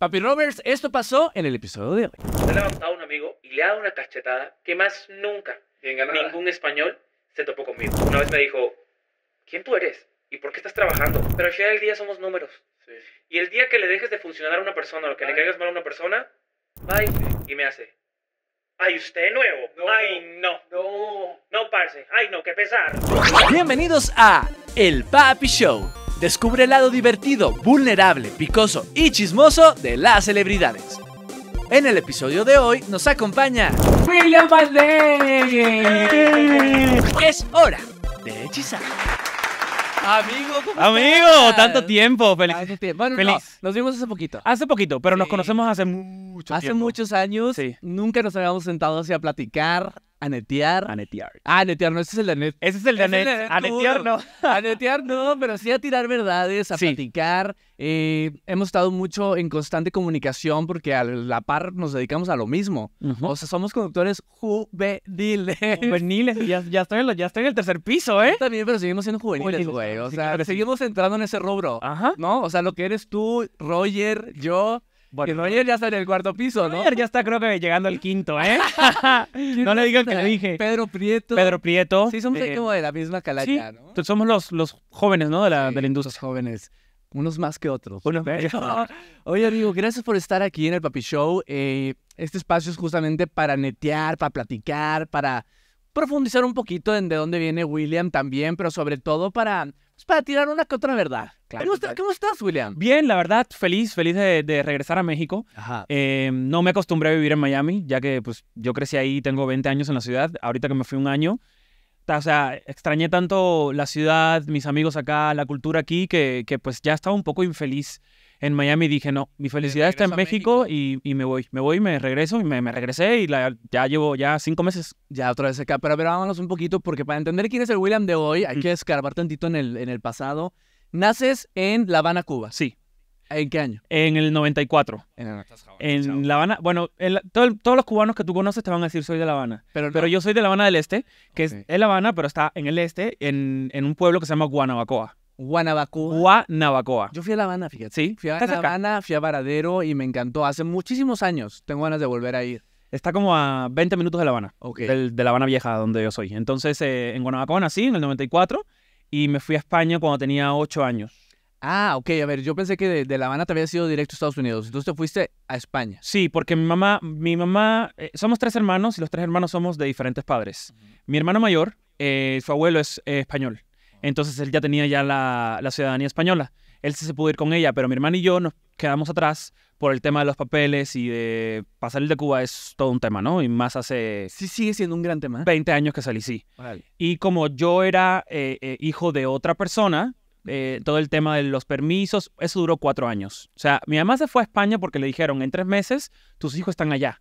Papi Roberts, esto pasó en el episodio de hoy. Le ha a un amigo y le ha dado una cachetada que más nunca ningún español se topó conmigo. Una vez me dijo, ¿quién tú eres? ¿Y por qué estás trabajando? Pero al el del día somos números. Y el día que le dejes de funcionar a una persona o que le caigas mal a una persona, bye. Y me hace, Ay, usted nuevo. Ay, no. No. No, parce. Ay, no, qué pesar. Bienvenidos a El Papi Show Descubre el lado divertido, vulnerable, picoso y chismoso de las celebridades. En el episodio de hoy nos acompaña William Valdez! ¡Eh! Es hora de hechizar. Amigo, ¿cómo Amigo, tanto tiempo, feliz. Bueno, feliz. nos vimos hace poquito. Hace poquito, pero nos conocemos hace mucho tiempo. Hace muchos años. Sí. Nunca nos habíamos sentado así a platicar, Anetear. Anetear. Ah, anetear, no, ese es el de anet. Ese es el de anet. Anetear no. anetear no, pero sí a tirar verdades, a platicar. Eh, hemos estado mucho en constante comunicación porque a la par nos dedicamos a lo mismo. O sea, somos conductores juveniles. Juveniles, ya, ya, estoy en lo, ya estoy en el tercer piso, ¿eh? También, pero seguimos siendo juveniles, güey. O sea, seguimos entrando en ese rubro. Ajá. ¿No? O sea, lo que eres tú, Roger, yo, bueno. Que ya está en el cuarto piso, ¿no? ya está creo que llegando al quinto, ¿eh? no le digan que le dije. Pedro Prieto. Pedro Prieto. Sí, somos eh, como de la misma calaña, sí, Somos los, los jóvenes, ¿no? De la, industria. jóvenes. Unos más que otros. Unos Oye, amigo, gracias por estar aquí en el Papi Show. Eh, este espacio es justamente para netear, para platicar, para profundizar un poquito en de dónde viene William también, pero sobre todo para para tirar una que otra verdad. ¿Cómo, estás, William? Bien, la verdad, feliz, feliz de, regresar a México. Em, no me acostumbré a vivir en Miami, ya que pues, yo crecí ahí, tengo 20 años en la ciudad. Ahorita que me fui un año, o sea, extrañé tanto la ciudad, mis amigos acá, la cultura aquí, que, que pues ya estaba un poco infeliz en Miami dije, no, mi felicidad está en México, Y, me voy, me voy, y me regreso y me, regresé y ya llevo ya cinco meses. Ya otra vez acá, pero a ver, vámonos un poquito porque para entender quién es el William de hoy hay mm. que escarbar tantito en el, en el pasado. Naces en La Habana, Cuba. Sí. ¿En qué año? En el 94. En, La Habana. Bueno, todos los cubanos que tú conoces te van a decir soy de La Habana. Pero, yo soy de La Habana del Este, que es La Habana, pero está en el este, en, en un pueblo que se llama Guanabacoa. Guanabacoa. Guanabacoa. Yo fui a La Habana, fíjate. Sí. Fui a La Habana, fui a Varadero y me encantó. Hace muchísimos años tengo ganas de volver a ir. Está como a 20 minutos de La Habana. Del, de La Habana Vieja, donde yo soy. Entonces, eh, en Guanabacoa nací en el 94 y me fui a España cuando tenía 8 años. Ah, ok, a ver, yo pensé que de, La Habana te había ido directo a Estados Unidos, entonces te fuiste a España. Sí, porque mi mamá, mi mamá, eh, somos tres hermanos y los tres hermanos somos de diferentes padres. Mi hermano mayor, eh, su abuelo es español. Entonces él ya tenía ya la, ciudadanía española. Él sí se pudo ir con ella, pero mi hermana y yo nos quedamos atrás por el tema de los papeles y de pasar de Cuba es todo un tema, ¿no? Y más hace... Sí, sigue siendo un gran tema. 20 años que salí, sí. Y como yo era eh, eh, hijo de otra persona, eh, todo el tema de los permisos, eso duró cuatro años. O sea, mi mamá se fue a España porque le dijeron, en tres meses tus hijos están allá.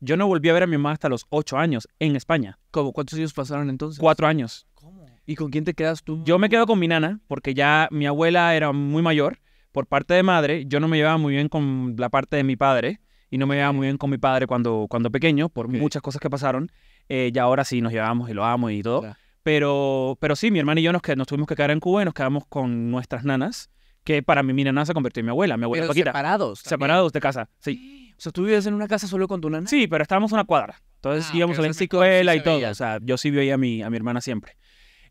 Yo no volví a ver a mi mamá hasta los ocho años en España. ¿Cómo? ¿Cuántos años pasaron entonces? Cuatro años. ¿Y con quién te quedas tú? Yo me quedo con mi nana, porque ya mi abuela era muy mayor. Por parte de madre, yo no me llevaba muy bien con la parte de mi padre y no me llevaba muy bien con mi padre cuando, cuando pequeño, por muchas cosas que pasaron. Eh, ya ahora sí nos llevamos y lo amo y todo. Pero, pero sí, mi hermana y yo nos, nos tuvimos que quedar en Cuba y nos quedamos con nuestras nanas, que para mí mi nana se convirtió en mi abuela, mi abuela separados. Separados de casa, sí. O sea, ¿tú vivías en una casa solo con tu nana? Sí, pero estábamos ah, en una cuadra. Entonces íbamos a la escuela y todo. O sea, yo sí veía a mi, a mi hermana siempre.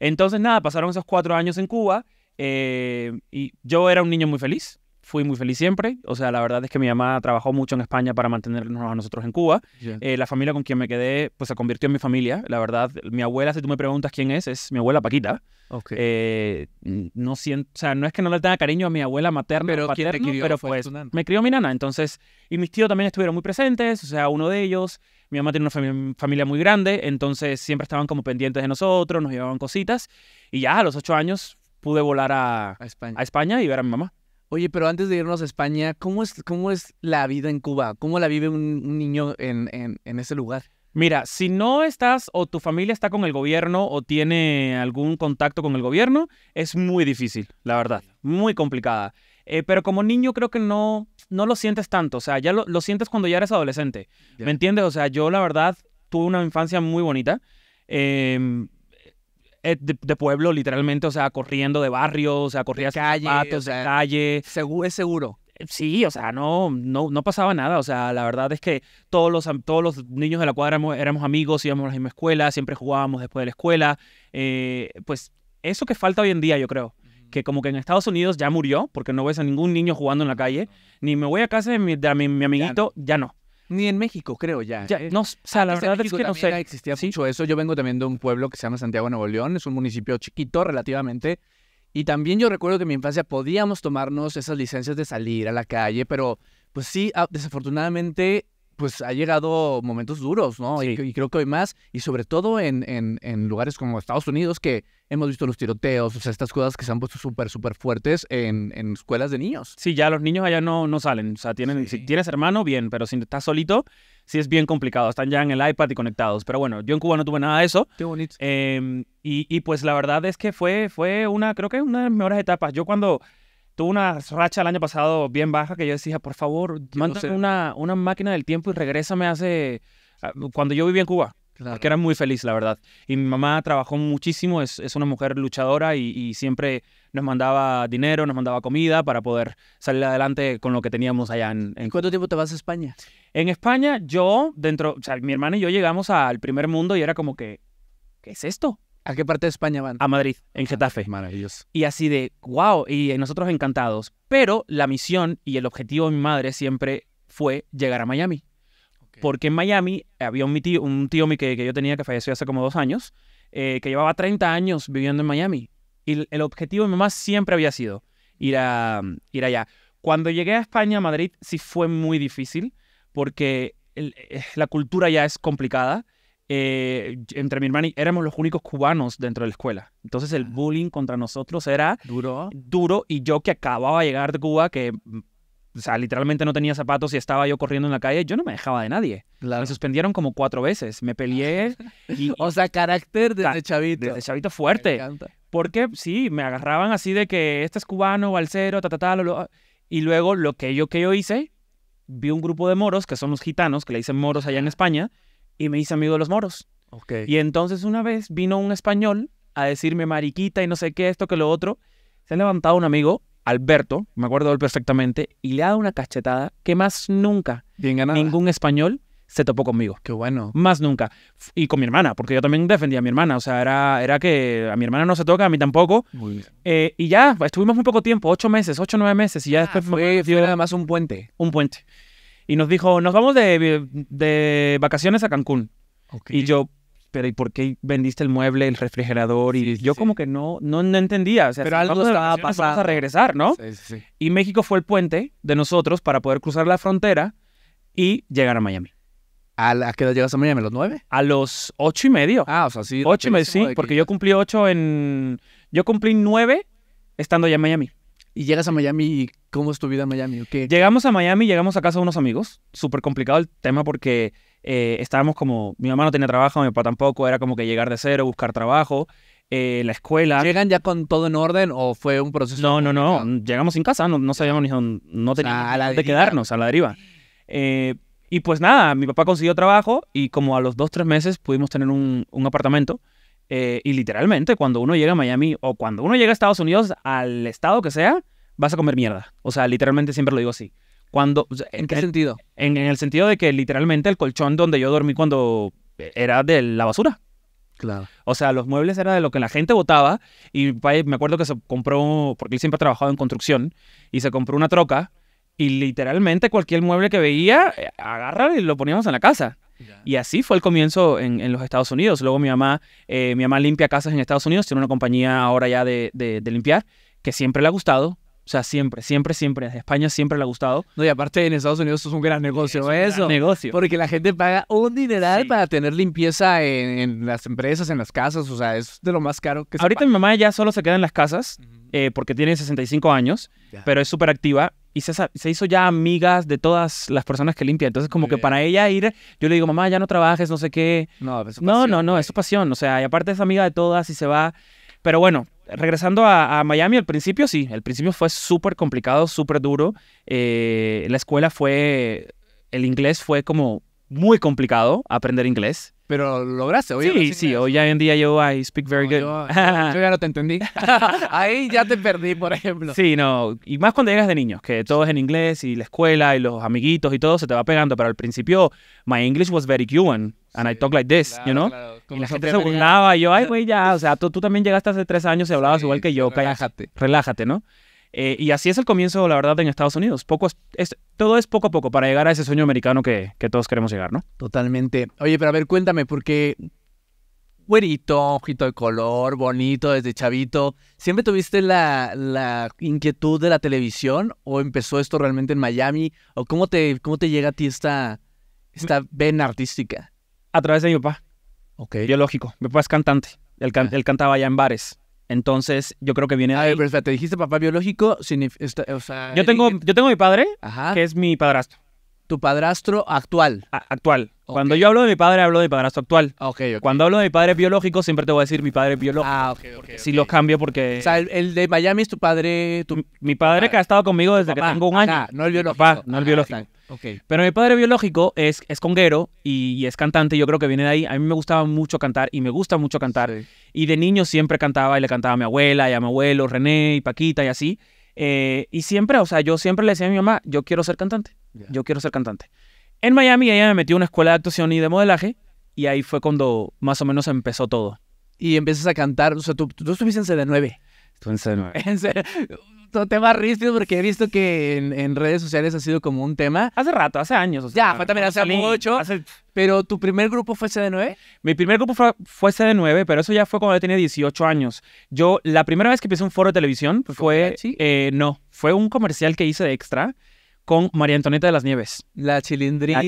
Entonces, nada, pasaron esos cuatro años en Cuba eh, y yo era un niño muy feliz, fui muy feliz siempre. O sea, la verdad es que mi mamá trabajó mucho en España para mantenernos a nosotros en Cuba. Eh, la familia con quien me quedé, pues se convirtió en mi familia. La verdad, mi abuela, si tú me preguntas quién es, es mi abuela Paquita. Eh, no siento, o sea, no es que no le tenga cariño a mi abuela materna pero, pero pues me crió mi nana. Entonces, y mis tíos también estuvieron muy presentes. O sea, uno de ellos mi mamá tiene una familia muy grande, entonces siempre estaban como pendientes de nosotros, nos llevaban cositas. Y ya a los ocho años pude volar a, España. y ver a mi mamá. Oye, pero antes de irnos a España, ¿cómo es, cómo es la vida en Cuba? ¿Cómo la vive un, niño en, ese lugar? Mira, si no estás o tu familia está con el gobierno o tiene algún contacto con el gobierno, es muy difícil, la verdad, muy complicada. Eh, pero como niño creo que no, no lo sientes tanto, o sea, ya lo, sientes cuando ya eres adolescente, ¿me entiendes? O sea, yo la verdad tuve una infancia muy bonita, em, eh, de, pueblo literalmente, o sea, corriendo de barrio, o sea, corría de calle, calle. es seguro. Eh, sí, o sea, no, no, pasaba nada. O sea, la verdad es que todos los, todos los niños de la cuadra éramos, amigos, íbamos a la misma escuela, siempre jugábamos después de la escuela. pues eso que falta hoy en día, yo creo que como que en Estados Unidos ya murió, porque no ves a ningún niño jugando en la calle, ni me voy a casa de mi, amiguito, ya no. Ni en México, creo ya. Eh. no, o sea, la verdad es que no sé. eso. Yo vengo también de un pueblo que se llama Santiago Nuevo León, es un municipio chiquito relativamente. Y también yo recuerdo que en mi infancia podíamos tomarnos esas licencias de salir a la calle, pero pues sí, ah, desafortunadamente, pues ha llegado momentos duros, ¿no? Y, creo que hoy más, y sobre todo en, en lugares como Estados Unidos, que hemos visto los tiroteos, o sea, estas cosas que se han puesto súper, súper fuertes en, en, escuelas de niños. Sí, ya los niños allá no, no salen. O sea, tienen, si tienes hermano, bien, pero si estás solito, sí es bien complicado. Están ya en el iPad y conectados. Pero bueno, yo en Cuba no tuve nada de eso. Qué bonito. Em, y, y, pues la verdad es que fue, fue una, creo que una de las mejores etapas. Yo cuando tuve una racha el año pasado bien baja, que yo decía, por favor, mándame una, una máquina del tiempo y regrésame hace... Ah, cuando yo vivía en Cuba. Que era muy feliz, la verdad. Y mi mamá trabajó muchísimo, es, una mujer luchadora y, siempre nos mandaba dinero, nos mandaba comida para poder salir adelante con lo que teníamos allá en, en... ¿Cuánto tiempo te vas a España? En España, yo, dentro, o sea, mi hermana y yo llegamos al primer mundo y era como que, ¿qué es esto? ¿A qué parte de España van? A Madrid, en ah, Getafe. maravilloso. Y así de, wow, y nosotros encantados. Pero la misión y el objetivo de mi madre siempre fue llegar a Miami. Porque en Miami había un tío, un que, que yo tenía que falleció hace como dos años, eh, que llevaba 30 años viviendo en Miami. Y el, objetivo de mi mamá siempre había sido ir, a, ir allá. Cuando llegué a España, a Madrid, sí fue muy difícil porque eh, la cultura ya es complicada. Eh, entre mi hermana y éramos los únicos cubanos dentro de la escuela. Entonces el ah. bullying contra nosotros era duro, duro y yo que acababa de llegar de Cuba, que o sea, literalmente no tenía zapatos y estaba yo corriendo en la calle, yo no me dejaba de nadie. Me suspendieron como cuatro veces, me peleé. Y, o sea, carácter de de chavito. Desde chavito fuerte. Me encanta. Porque sí, me agarraban así de que este es cubano, valsero ta, y luego lo que yo, que yo hice, vi un grupo de moros, que son los gitanos, que le dicen moros allá en España, y me hice amigo de los moros. Okay. Y entonces una vez vino un español a decirme mariquita y no sé qué, esto que lo otro. Se ha levantado un amigo Alberto, me acuerdo él perfectamente, y le ha dado una cachetada que más nunca ningún español se topó conmigo. Qué bueno. Más nunca. Y con mi hermana, porque yo también defendía a mi hermana. O sea, era, era que a mi hermana no se toca, a mí tampoco. Muy bien. Eh, y ya, estuvimos muy poco tiempo, ocho meses, ocho, nueve meses, y ya ah, después fue, fue más un puente. Un puente. Y nos dijo, nos vamos de, vacaciones a Cancún. Y yo, ¿y por qué vendiste el mueble, el refrigerador? Y yo como que no, no, entendía. O sea, pero algo estaba pasando. a regresar, ¿no? Sí, sí, y México fue el puente de nosotros para poder cruzar la frontera y llegar a Miami. ¿A, qué edad llegas a Miami? ¿A los nueve? A los ocho y medio. Ah, o sea, sí. Ocho y medio, sí, porque yo cumplí ocho en... Yo cumplí nueve estando ya en Miami. ¿Y llegas a Miami y cómo es tu vida en Miami? Llegamos a Miami, llegamos a casa de unos amigos. Súper complicado el tema porque eh, estábamos como, mi mamá no tenía trabajo, mi papá tampoco, era como que llegar de cero, buscar trabajo, eh, la escuela. ¿Llegan ya con todo en orden o fue un proceso? No, no, no, mm, llegamos sin casa, no, sabíamos ni dónde, no teníamos de quedarnos, a la deriva. Eh, y pues nada, mi papá consiguió trabajo y como a los dos, tres meses pudimos tener un, un apartamento. y literalmente cuando uno llega a Miami o cuando uno llega a Estados Unidos, al estado que sea, vas a comer mierda. O sea, literalmente siempre lo digo así. Cuando, ¿En qué sentido? En, el sentido de que literalmente el colchón donde yo dormí cuando era de la basura. Claro. O sea, los muebles eran de lo que la gente botaba. y me acuerdo que se compró, porque él siempre ha trabajado en construcción, y se compró una troca y literalmente cualquier mueble que veía, eh, agarra y lo poníamos en la casa. Y así fue el comienzo en, los Estados Unidos. Luego mi mamá, eh, mi mamá limpia casas en Estados Unidos, tiene una compañía ahora ya de, de limpiar que siempre le ha gustado, o sea, siempre, siempre, siempre. A España siempre le ha gustado. No, y aparte en Estados Unidos es un gran negocio, un eso. negocio. Porque la gente paga un dineral para tener limpieza en, las empresas, en las casas. O sea, es de lo más caro que Ahorita mi mamá ya solo se queda en las casas eh, porque tiene 65 años, pero es súper activa y se, se, hizo ya amigas de todas las personas que limpia. Entonces, como que para ella ir, yo le digo, mamá, ya no trabajes, no sé qué. No, no, no, no, es su pasión. O sea, y aparte es amiga de todas y se va. Pero bueno, regresando a, Miami, al principio sí, el principio fue súper complicado, súper duro. Eh, la escuela fue, el inglés fue como muy complicado aprender inglés. Pero lograste, oye. Sí, sí, hoy en día yo I speak very good. Yo, ya no te entendí. Ahí ya te perdí, por ejemplo. Sí, no, y más cuando llegas de niño, que todo es en inglés y la escuela y los amiguitos y todo se te va pegando, pero al principio my English was very Cuban and I talk like this, you know. yo, ay, güey, ya, o sea, tú, tú también llegaste hace tres años y hablabas igual que yo, pues. relájate. relájate, ¿no? Eh, y así es el comienzo, la verdad, en Estados Unidos. Poco es, todo es poco a poco para llegar a ese sueño americano que, todos queremos llegar, ¿no? Totalmente. Oye, pero a ver, cuéntame, porque güerito, ojito de color, bonito desde chavito. ¿Siempre tuviste la, la, inquietud de la televisión o empezó esto realmente en Miami? ¿O cómo te, cómo te llega a ti esta, esta vena artística? A través de mi papá. Ok. Biológico. Mi papá es cantante. Él, ah. cantaba ya en bares. Entonces, yo creo que viene de A ver, pero te dijiste papá biológico, yo tengo, eh, yo tengo mi padre, que es mi padrastro. Tu padrastro actual. actual. Cuando yo hablo de mi padre, hablo de mi padrastro actual. Okay, ok. Cuando hablo de mi padre biológico, siempre te voy a decir mi padre biológico. Ah, ok, Si los cambio porque... O sea, el, de Miami es tu padre... Mi padre, que ha estado conmigo desde que tengo un año. Ah, no el biológico. no el biológico. Pero mi padre biológico es, es conguero y, es cantante, yo creo que viene de ahí. A mí me gustaba mucho cantar y me gusta mucho cantar. Y de niño siempre cantaba y le cantaba a mi abuela y a mi abuelo, René y Paquita y así. Eh, y siempre, o sea, yo siempre le decía a mi mamá, yo quiero ser cantante, yo quiero ser cantante. En Miami ella me metió a una escuela de actuación y de modelaje y ahí fue cuando más o menos empezó todo. Y empiezas a cantar, o sea, tú, estuviste en CD9. Estuve en CD9. tema ríspido porque he visto que en, redes sociales ha sido como un tema. Hace rato, hace años. ya, fue también hace mucho. Pero tu primer grupo fue CD9? Mi primer grupo fue, CD9, pero eso ya fue cuando yo tenía 18 años. Yo, la primera vez que empecé un foro de televisión fue. Eh, no, fue un comercial que hice de extra con María Antonieta de las Nieves. La chilindrina.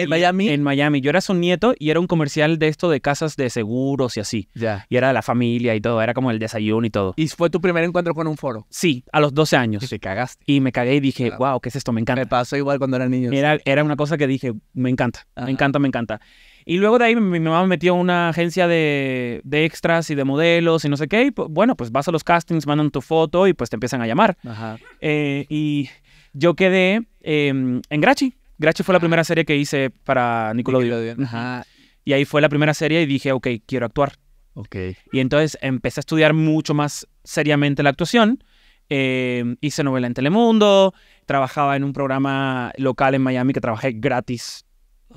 En Miami. En Miami. Yo era su nieto y era un comercial de esto de casas de seguros y así. Ya. Y era de la familia y todo. Era como el desayuno y todo. ¿Y fue tu primer encuentro con un foro? Sí, a los 12 años. Y te cagaste. Y me cagué y dije, wow, ¿qué es esto? Me encanta. Me pasó igual cuando era niño. Era, era una cosa que dije, me encanta, me encanta, me encanta. Y luego de ahí mi, mamá me metió una agencia de, extras y de modelos y no sé qué. Y, pues, bueno, pues vas a los castings, mandan tu foto y pues te empiezan a llamar. Ajá. Eh, y yo quedé em, en Grachi. Grachi fue la ah. primera serie que hice para Nickelodeon. Ajá. Y ahí fue la primera serie y dije, ok, quiero actuar. Ok. Y entonces empecé a estudiar mucho más seriamente la actuación. Em, hice novela en Telemundo, trabajaba en un programa local en Miami que trabajé gratis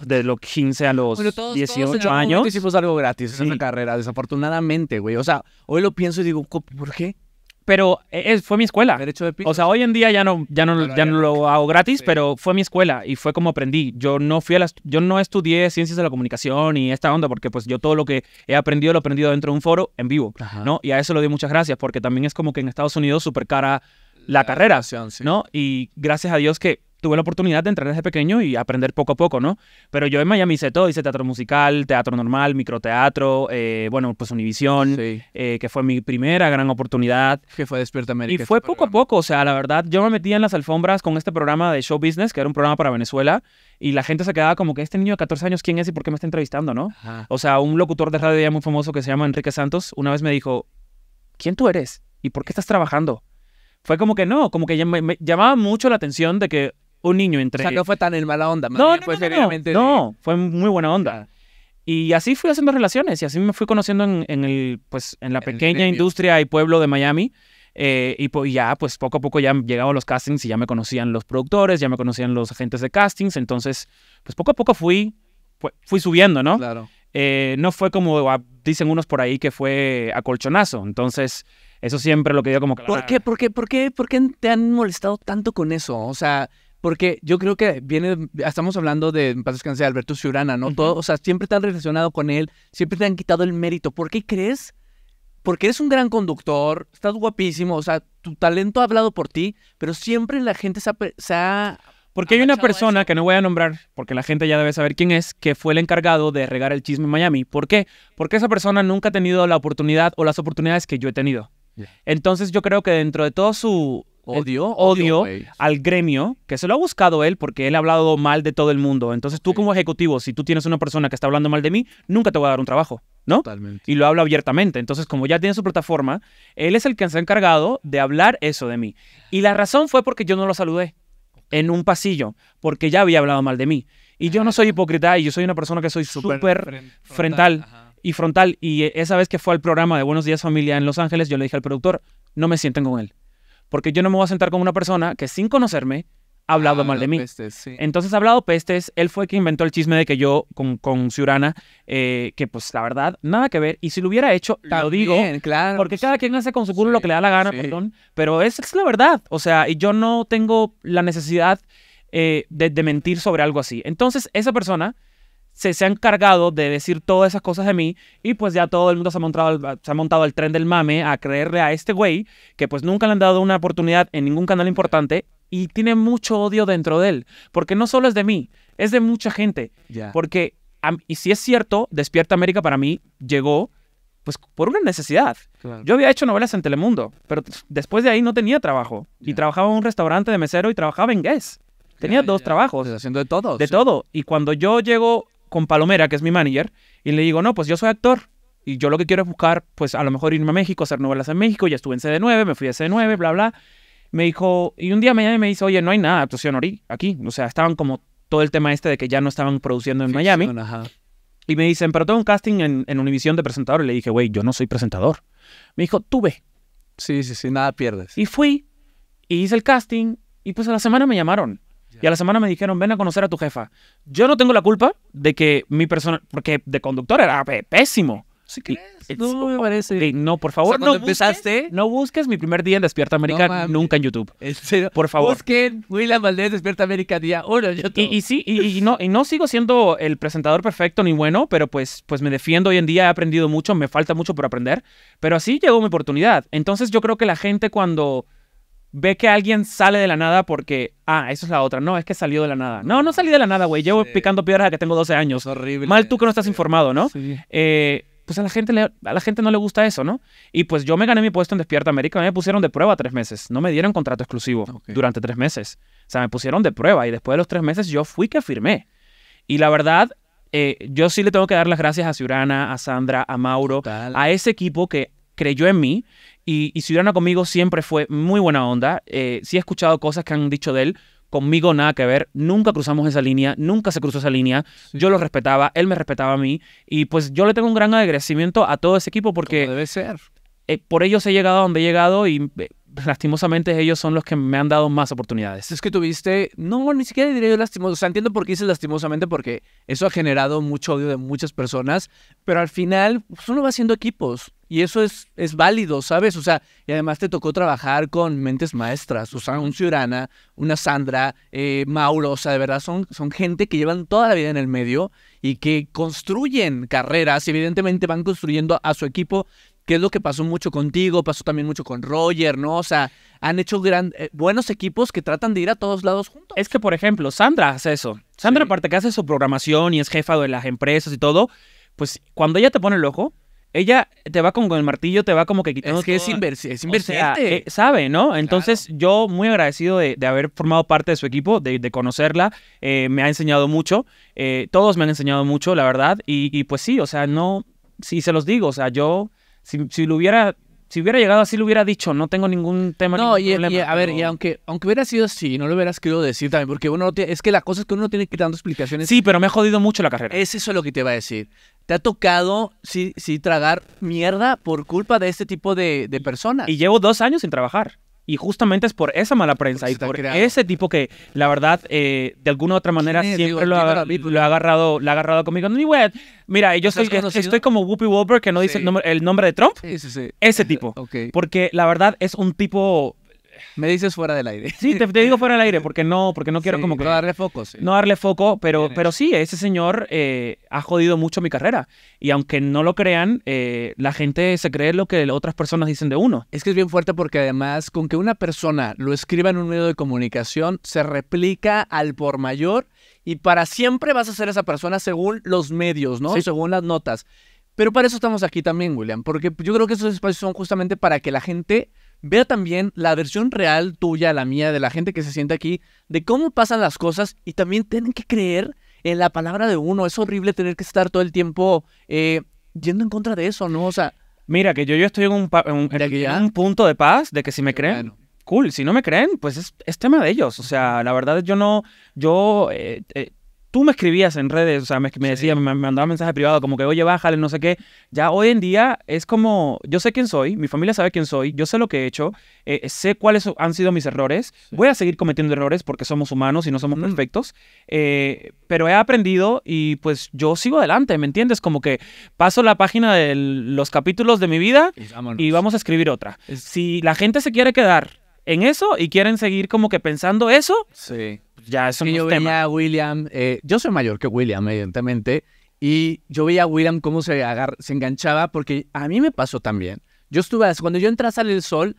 de los 15 a los 18 años. en años. algo gratis es una carrera, desafortunadamente, güey. O sea, hoy lo pienso y digo, ¿por qué? pero e, fue mi escuela. de piso. O sea, hoy en día ya no, ya no, ya no lo hago gratis, pero fue mi escuela y fue como aprendí. Yo no fui a las, yo no estudié ciencias de la comunicación y esta onda, porque pues yo todo lo que he aprendido lo he aprendido dentro de un foro en vivo, ¿no? Y a eso le doy muchas gracias, porque también es como que en Estados Unidos súper cara la, carrera, ¿no? Y gracias a Dios que tuve la oportunidad de entrar desde pequeño y aprender poco a poco, ¿no? Pero yo en Miami hice todo, hice teatro musical, teatro normal, microteatro, eh, bueno, pues Univisión, eh, que fue mi primera gran oportunidad. Que fue Despierta América. Y fue este poco a poco, o sea, la verdad, yo me metía en las alfombras con este programa de Show Business, que era un programa para Venezuela, y la gente se quedaba como que este niño de 14 años, ¿quién es y por qué me está entrevistando, no? O sea, un locutor de radio muy famoso que se llama Enrique Santos, una vez me dijo, ¿quién tú eres? ¿Y por qué estás trabajando? Fue como que no, como que me llamaba mucho la atención de que un niño entre... O sea, no fue tan en mala onda. pues no, no, fue no, no, fue muy buena onda. Ah. Y así fui haciendo relaciones y así me fui conociendo en, el, pues, en la pequeña industria y pueblo de Miami. Eh, y, pues, ya, pues poco a poco ya llegaban los castings y ya me conocían los productores, ya me conocían los agentes de castings. Entonces, pues poco a poco fui, fui subiendo, ¿no? Claro. Eh, no fue como ah, dicen unos por ahí que fue a colchonazo. Entonces, eso siempre lo que digo como... ¿Por, ah". qué, ¿Por qué? ¿Por qué? ¿Por qué te han molestado tanto con eso? O sea, porque yo creo que viene, estamos hablando de, paz descanse, Alberto Ciurana, ¿no? Todo, o sea, siempre te han relacionado con él, siempre te han quitado el mérito. ¿Por qué crees? Porque eres un gran conductor, estás guapísimo, o sea, tu talento ha hablado por ti, pero siempre la gente se ha, porque hay una persona que no voy a nombrar, porque la gente ya debe saber quién es, que fue el encargado de regar el chisme en Miami. ¿Por qué? Porque esa persona nunca ha tenido la oportunidad o las oportunidades que yo he tenido. Entonces yo creo que dentro de todo su, odio, odio, al gremio que se lo ha buscado él porque él ha hablado mal de todo el mundo. Entonces tú como ejecutivo, si tú tienes una persona que está hablando mal de mí, nunca te voy a dar un trabajo, ¿no? Totalmente. Y lo habla abiertamente. Entonces como ya tiene su plataforma, él es el que se ha encargado de hablar eso de mí. Y la razón fue porque yo no lo saludé en un pasillo porque ya había hablado mal de mí. Y yo no soy hipócrita y yo soy una persona que soy súper frontal, y frontal. Y esa vez que fue al programa de Buenos Días Familia en Los Ángeles, yo le dije al productor, no me sienten con él. Porque yo no me voy a sentar con una persona que sin conocerme ha hablado ah, mal de mí. Entonces ha hablado pestes. Él fue quien inventó el chisme de que yo con, con Ciurana, eh, que pues la verdad, nada que ver. Y si lo hubiera hecho, te lo digo. Claro. Porque pues, cada quien hace con su culo lo que le da la gana, perdón. Pero esa es la verdad. O sea, y yo no tengo la necesidad eh, de, de mentir sobre algo así. Entonces, esa persona se, se han cargado de decir todas esas cosas de mí y pues ya todo el mundo se ha montado, se ha montado el tren del mame a creerle a este güey que pues nunca le han dado una oportunidad en ningún canal importante y tiene mucho odio dentro de él, porque no solo es de mí, es de mucha gente, porque y si es cierto, Despierta América para mí llegó pues por una necesidad. Yo había hecho novelas en Telemundo, pero después de ahí no tenía trabajo y trabajaba en un restaurante de mesero y trabajaba en Guess. Tenía dos trabajos. Pues, haciendo de todo. De todo. Y cuando yo llego con Palomera, que es mi manager, y le digo, no, pues yo soy actor. Y yo lo que quiero es buscar, pues a lo mejor irme a México, hacer novelas en México. Ya estuve en CD9, me fui a CD9, bla, bla. Me dijo, y un día me, me dice, oye, no hay nada de actuación aquí. O sea, estaban como todo el tema este de que ya no estaban produciendo en Miami. Y me dicen, pero tengo un casting en, en Univisión de presentador. Y le dije, güey, yo no soy presentador. Me dijo, tú ve. Sí, sí, sí, nada pierdes. Y fui, y hice el casting, y pues a la semana me llamaron. Y a la semana me dijeron, ven a conocer a tu jefa. Yo no tengo la culpa de que mi persona, porque de conductor era pésimo. ¿Sí crees? no me oh, parece. no, por favor, no busques, No busques mi primer día en Despierta América nunca en YouTube. Por favor. Busquen William Valdés Despierta América día uno Y, sí, y, no, y no sigo siendo el presentador perfecto ni bueno, pero pues, pues me defiendo hoy en día, he aprendido mucho, me falta mucho por aprender. Pero así llegó mi oportunidad. Entonces yo creo que la gente cuando ve que alguien sale de la nada porque, ah, eso es la otra. No, es que salió de la nada. No, no salí de la nada, güey. Llevo picando piedras a que tengo 12 años. horrible. Mal tú que no estás informado, ¿no? Eh, pues a la, gente a la gente no le gusta eso, ¿no? Y pues yo me gané mi puesto en Despierta América, me pusieron de prueba tres meses, no me dieron contrato exclusivo durante tres meses, o sea, me pusieron de prueba y después de los tres meses yo fui que firmé. Y la verdad, eh, yo sí le tengo que dar las gracias a Ciurana, a Sandra, a Mauro, a ese equipo que creyó en mí y, Ciudadana conmigo siempre fue muy buena onda. Si eh, sí he escuchado cosas que han dicho de él. Conmigo nada que ver. Nunca cruzamos esa línea. Nunca se cruzó esa línea. Yo lo respetaba. Él me respetaba a mí. Y pues yo le tengo un gran agradecimiento a todo ese equipo porque... debe ser. Eh, por ellos he llegado a donde he llegado y... Eh, lastimosamente ellos son los que me han dado más oportunidades. Es que tuviste, no, ni siquiera diría yo lastimoso o sea, entiendo por qué dices lastimosamente, porque eso ha generado mucho odio de muchas personas, pero al final pues uno va haciendo equipos y eso es, es válido, ¿sabes? O sea, y además te tocó trabajar con mentes maestras, o sea, un Ciurana, una Sandra, eh, Mauro, o sea, de verdad son, son gente que llevan toda la vida en el medio y que construyen carreras, evidentemente van construyendo a su equipo que es lo que pasó mucho contigo, pasó también mucho con Roger, ¿no? O sea, han hecho eh, buenos equipos que tratan de ir a todos lados juntos. Es que, por ejemplo, Sandra hace eso. Sandra, aparte que hace su programación y es jefa de las empresas y todo, pues cuando ella te pone el ojo, ella te va con, con el martillo, te va como que quitando. Es que es, inversión, es eh, sabe, ¿no? Entonces, yo muy agradecido de, haber formado parte de su equipo, de, conocerla. Eh, me ha enseñado mucho. todos me han enseñado mucho, la verdad. Y, y pues sí, o sea, no. Sí, se los digo, o sea, yo si, lo hubiera si hubiera llegado así, lo hubiera dicho. No tengo ningún tema. No, ningún a ver, y aunque, aunque hubiera sido así, no lo hubieras querido decir también, porque uno es que la cosa es que uno tiene que ir dando explicaciones. Sí, pero me ha jodido mucho la carrera. Es eso lo que te va a decir. Te ha tocado, sí, tragar mierda por culpa de este tipo de personas. Y llevo dos años sin trabajar. Y justamente es por esa mala prensa y por ese tipo que, la verdad, eh, de alguna u otra manera siempre lo, ha, agarrado lo ha agarrado conmigo. Mira, yo soy, estoy como Whoopi Wolver que no dice el nombre, de Trump. ese tipo. Porque la verdad es un tipo me dices fuera del aire. Sí, te, digo fuera del aire porque no, porque no quiero como No darle foco, No darle foco, pero, pero sí, ese señor eh, ha jodido mucho mi carrera. Y aunque no lo crean, eh, la gente se cree lo que otras personas dicen de uno. Es que es bien fuerte porque además con que una persona lo escriba en un medio de comunicación, se replica al por mayor y para siempre vas a ser esa persona según los medios, ¿no? Sí. Según las notas. Pero para eso estamos aquí también, William, porque yo creo que esos espacios son justamente para que la gente vea también la versión real tuya, la mía, de la gente que se siente aquí, de cómo pasan las cosas y también tienen que creer en la palabra de uno. Es horrible tener que estar todo el tiempo eh, yendo en contra de eso, ¿no? O sea... Mira, que yo, yo estoy en un, punto de paz de que si me creen, cool. Si no me creen, pues es, tema de ellos. O sea, la verdad yo no, yo eh, eh, tú me escribías en redes, o sea, me, decía, decías, me, mandaba mensaje privado como que, oye, bájale, no sé qué. Ya hoy en día es como, yo sé quién soy, mi familia sabe quién soy, yo sé lo que he hecho, eh, eh, sé cuáles han sido mis errores, voy a seguir cometiendo errores porque somos humanos y no somos mm. perfectos, eh, pero he aprendido y pues yo sigo adelante, ¿me entiendes? Como que paso la página de los capítulos de mi vida y, vamos a escribir otra. Si la gente se quiere quedar en eso y quieren seguir como que pensando eso. Sí. Ya eso un yo tema. a William, eh, yo soy mayor que William, evidentemente, y yo veía a William cómo se, se enganchaba, porque a mí me pasó también. Yo estuve, cuando yo entré a Sale el Sol,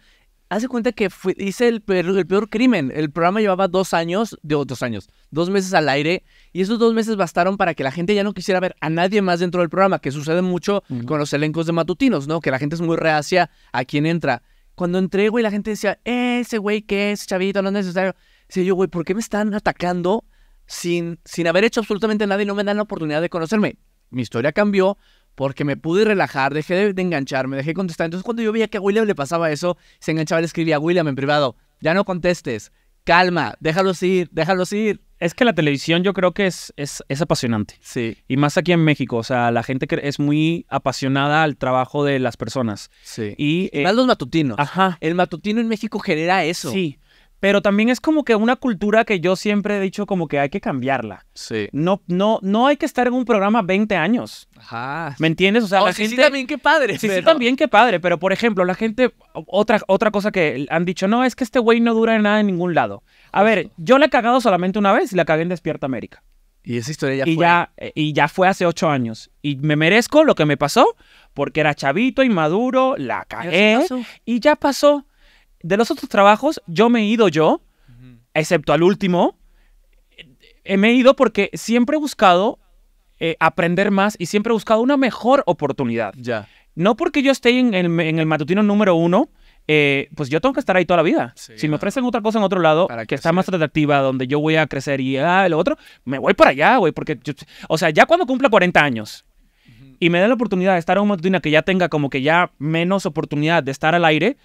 hace cuenta que hice el peor, el peor, crimen. El programa llevaba dos años, de dos años, dos meses al aire, y esos dos meses bastaron para que la gente ya no quisiera ver a nadie más dentro del programa, que sucede mucho con los elencos de matutinos, ¿no? Que la gente es muy reacia a quien entra. Cuando entré, y la gente decía, ese güey, ¿qué es, chavito? No es necesario. Decía yo, güey, ¿por qué me están atacando sin, sin haber hecho absolutamente nada y no me dan la oportunidad de conocerme? Mi historia cambió porque me pude relajar, dejé de, engancharme, dejé de contestar. Entonces, cuando yo veía que a William le pasaba eso, se enganchaba y le escribía, William, en privado, ya no contestes, calma, déjalos ir, déjalos ir. Es que la televisión yo creo que es, es, es, apasionante. Sí. Y más aquí en México, o sea, la gente es muy apasionada al trabajo de las personas. Sí. Y, más eh, los matutinos. Ajá. El matutino en México genera eso. Sí. Pero también es como que una cultura que yo siempre he dicho como que hay que cambiarla. No, no, no hay que estar en un programa 20 años. Ajá. ¿Me entiendes? O sea, oh, sí, sí, también qué padre. Sí, sí, también qué padre. Pero, por ejemplo, la gente... Otra, otra cosa que han dicho, no, es que este güey no dura nada en ningún lado. A ver, yo la he cagado solamente una vez y la cagué en Despierta América. Y esa historia ya y fue. Ya, eh, y ya fue hace ocho años. Y me merezco lo que me pasó porque era chavito, inmaduro, la cagué. Y ya pasó de los otros trabajos, yo me he ido yo, excepto al último. Eh, me he ido porque siempre he buscado eh, aprender más y siempre he buscado una mejor oportunidad. Ya. No porque yo esté en el, matutino número uno, eh, pues yo tengo que estar ahí toda la vida. si me ofrecen otra cosa en otro lado que está más atractiva, donde yo voy a crecer y ah, lo otro, me voy para allá, güey, porque, o sea, ya cuando cumpla 40 años y me den la oportunidad de estar en una matutino que ya tenga como que ya menos oportunidad de estar al aire,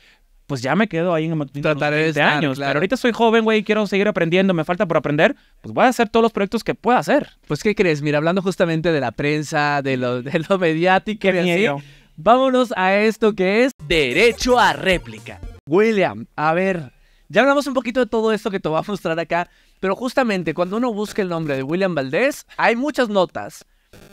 pues ya me quedo ahí en el Trataré de estar, años. Claro. ahorita soy joven, güey, quiero seguir aprendiendo, me falta por aprender, pues voy a hacer todos los proyectos que pueda hacer. Pues, ¿qué crees? Mira, hablando justamente de la prensa, de lo, de mediático y así, vámonos a esto que es Derecho a Réplica. William, a ver, ya hablamos un poquito de todo esto que te va a frustrar acá, pero justamente cuando uno busca el nombre de William Valdés, hay muchas notas,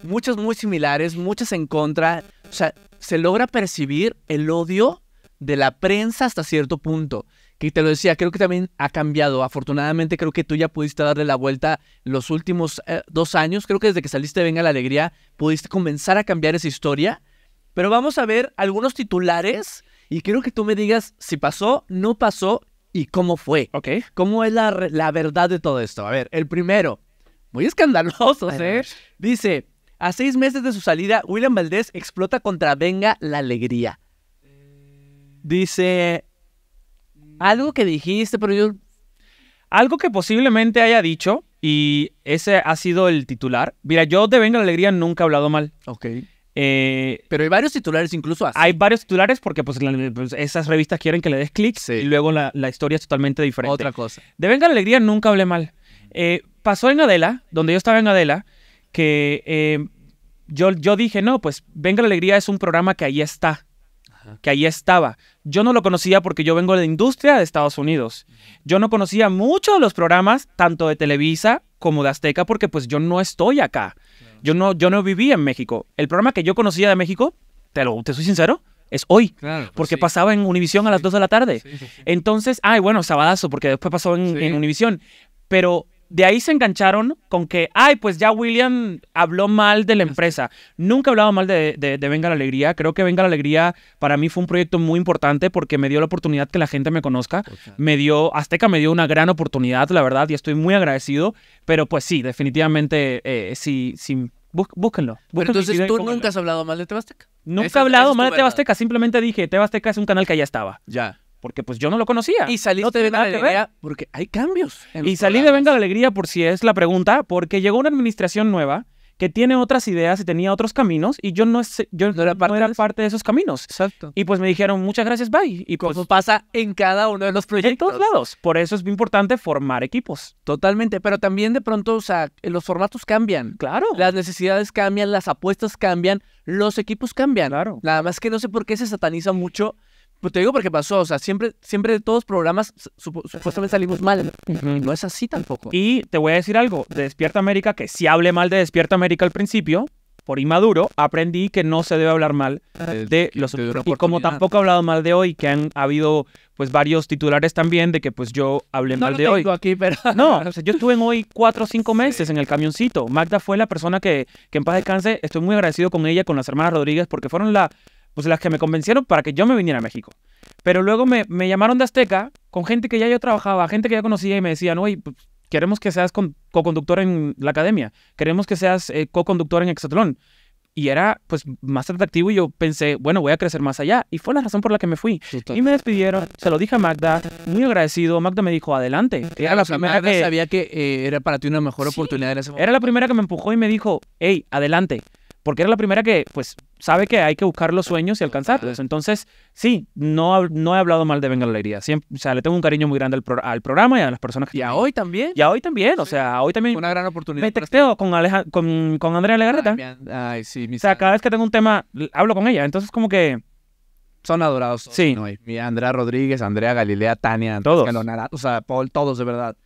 muchas muy similares, muchas en contra, o sea, se logra percibir el odio de la prensa hasta cierto punto. Que te lo decía, creo que también ha cambiado. Afortunadamente creo que tú ya pudiste darle la vuelta los últimos eh, dos años. Creo que desde que saliste Venga la Alegría pudiste comenzar a cambiar esa historia. Pero vamos a ver algunos titulares y quiero que tú me digas si pasó, no pasó y cómo fue. Ok. ¿Cómo es la, verdad de todo esto? A ver, el primero. Muy escandaloso, ¿eh? Dice, a seis meses de su salida, William Valdés explota contra Venga la Alegría. Dice, algo que dijiste, pero yo... Algo que posiblemente haya dicho, y ese ha sido el titular. Mira, yo de Venga la Alegría nunca he hablado mal. Ok. Eh, pero hay varios titulares incluso así. Hay varios titulares porque pues, pues esas revistas quieren que le des clic y luego la, historia es totalmente diferente. Otra cosa. De Venga la Alegría nunca hablé mal. Eh, pasó en Adela, donde yo estaba en Adela, que eh, yo, yo dije, no, pues Venga la Alegría es un programa que ahí está, que ahí estaba. Yo no lo conocía porque yo vengo de la industria de Estados Unidos. Yo no conocía muchos de los programas, tanto de Televisa como de Azteca, porque pues yo no estoy acá. Yo no, yo no vivía en México. El programa que yo conocía de México, te, lo, te soy sincero, es hoy. Pues porque pasaba en Univisión a las 2 de la tarde. Entonces, ay, bueno, sabadazo, porque después pasó en, Univision. Univisión. Pero de ahí se engancharon con que, ay, pues ya William habló mal de la empresa. Nunca he hablado mal de, de, Venga la Alegría. Creo que Venga la Alegría para mí fue un proyecto muy importante porque me dio la oportunidad que la gente me conozca. Me dio, Azteca me dio una gran oportunidad, la verdad, y estoy muy agradecido. Pero pues sí, definitivamente, eh, sí, sí, búsquenlo. entonces tú nunca has hablado mal de Tebasteca. Nunca he hablado mal de Tebasteca, simplemente dije, Tebasteca es un canal que ya estaba. Ya porque pues yo no lo conocía. Y salí de Venga la Alegría porque hay cambios. Y salí de Venga la Alegría, por si es la pregunta, porque llegó una administración nueva que tiene otras ideas y tenía otros caminos y yo no, yo no era, parte, de esos caminos. Exacto. Y pues me dijeron, muchas gracias, bye. Y Como pues, pasa en cada uno de los proyectos. En todos lados. Por eso es muy importante formar equipos. Totalmente, pero también de pronto, o sea, los formatos cambian. Claro. Las necesidades cambian, las apuestas cambian, los equipos cambian. Claro. Nada más que no sé por qué se sataniza mucho pues te digo porque pasó, o sea, siempre, siempre de todos programas supuestamente salimos mal. No es así tampoco. Y te voy a decir algo, de Despierta América, que si hablé mal de Despierta América al principio, por inmaduro, aprendí que no se debe hablar mal ah, de los Y como tampoco he hablado mal de hoy, que han habido pues varios titulares también de que pues yo hablé mal de hoy. Aquí, pero... No, yo estuve en hoy cuatro o cinco meses en el camioncito. Magda fue la persona que, que en paz descanse. Estoy muy agradecido con ella, con las hermanas Rodríguez, porque fueron la pues las que me convencieron para que yo me viniera a México. Pero luego me, llamaron de Azteca con gente que ya yo trabajaba, gente que ya conocía y me decían, oye, pues, queremos que seas co-conductor en la academia, queremos que seas eh, co-conductor en Exatlón. Y era pues más atractivo y yo pensé, bueno, voy a crecer más allá. Y fue la razón por la que me fui. Y me despidieron, se lo dije a Magda, muy agradecido. Magda me dijo, adelante. Era la que... sabía que eh, era para ti una mejor oportunidad en ese Era la primera que me empujó y me dijo, hey, adelante porque era la primera que, pues, sabe que hay que buscar los sueños y alcanzarlos. Entonces, sí, no, no he hablado mal de Venga la Alegría. o sea, le tengo un cariño muy grande al, programa y a las personas que... Y a hoy también. Y a hoy también, o sea, hoy también... Una gran oportunidad. Me texteo con, Aleja, con, Andrea Legarreta. Ay, sí, mi O sea, cada vez que tengo un tema, hablo con ella. Entonces, como que... Son adorados. Sí. Mi Andrea Rodríguez, Andrea Galilea, Tania. Todos. o sea, Paul, todos, de verdad.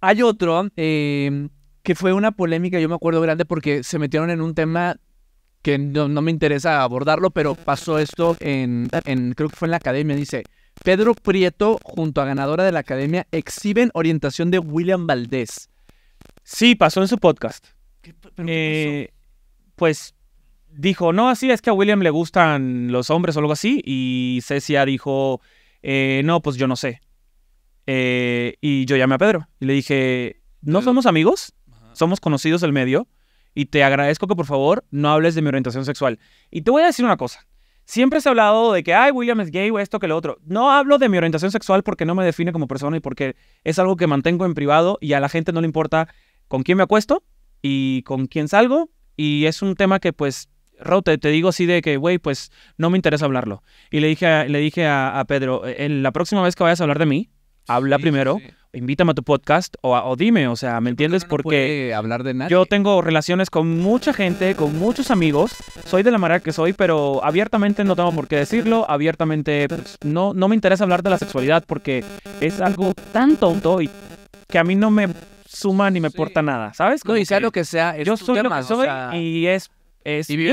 Hay otro... Em, que fue una polémica, yo me acuerdo grande, porque se metieron en un tema que no, me interesa abordarlo, pero pasó esto en, en, creo que fue en la academia, dice, Pedro Prieto junto a ganadora de la academia exhiben orientación de William Valdés. Sí, pasó en su podcast. Eh, pues dijo, no, así es que a William le gustan los hombres o algo así, y Cecia dijo, eh, no, pues yo no sé. Eh, y yo llamé a Pedro y le dije, ¿no somos amigos? somos conocidos del medio y te agradezco que por favor no hables de mi orientación sexual. Y te voy a decir una cosa. Siempre se ha hablado de que, ay, William es gay o esto que lo otro. No hablo de mi orientación sexual porque no me define como persona y porque es algo que mantengo en privado y a la gente no le importa con quién me acuesto y con quién salgo. Y es un tema que, pues, Rote, te digo así de que, güey, pues no me interesa hablarlo. Y le dije a, le dije a, Pedro, eh, en la próxima vez que vayas a hablar de mí, habla primero invítame a tu podcast o, dime, o sea, ¿me entiendes? Porque hablar de nada. yo tengo relaciones con mucha gente, con muchos amigos, soy de la manera que soy, pero abiertamente no tengo por qué decirlo, abiertamente pues, no, no me interesa hablar de la sexualidad porque es algo tan tonto y que a mí no me suma ni me porta nada, ¿sabes? no, y sea lo que sea, es yo soy lo que soy y es, es y vida.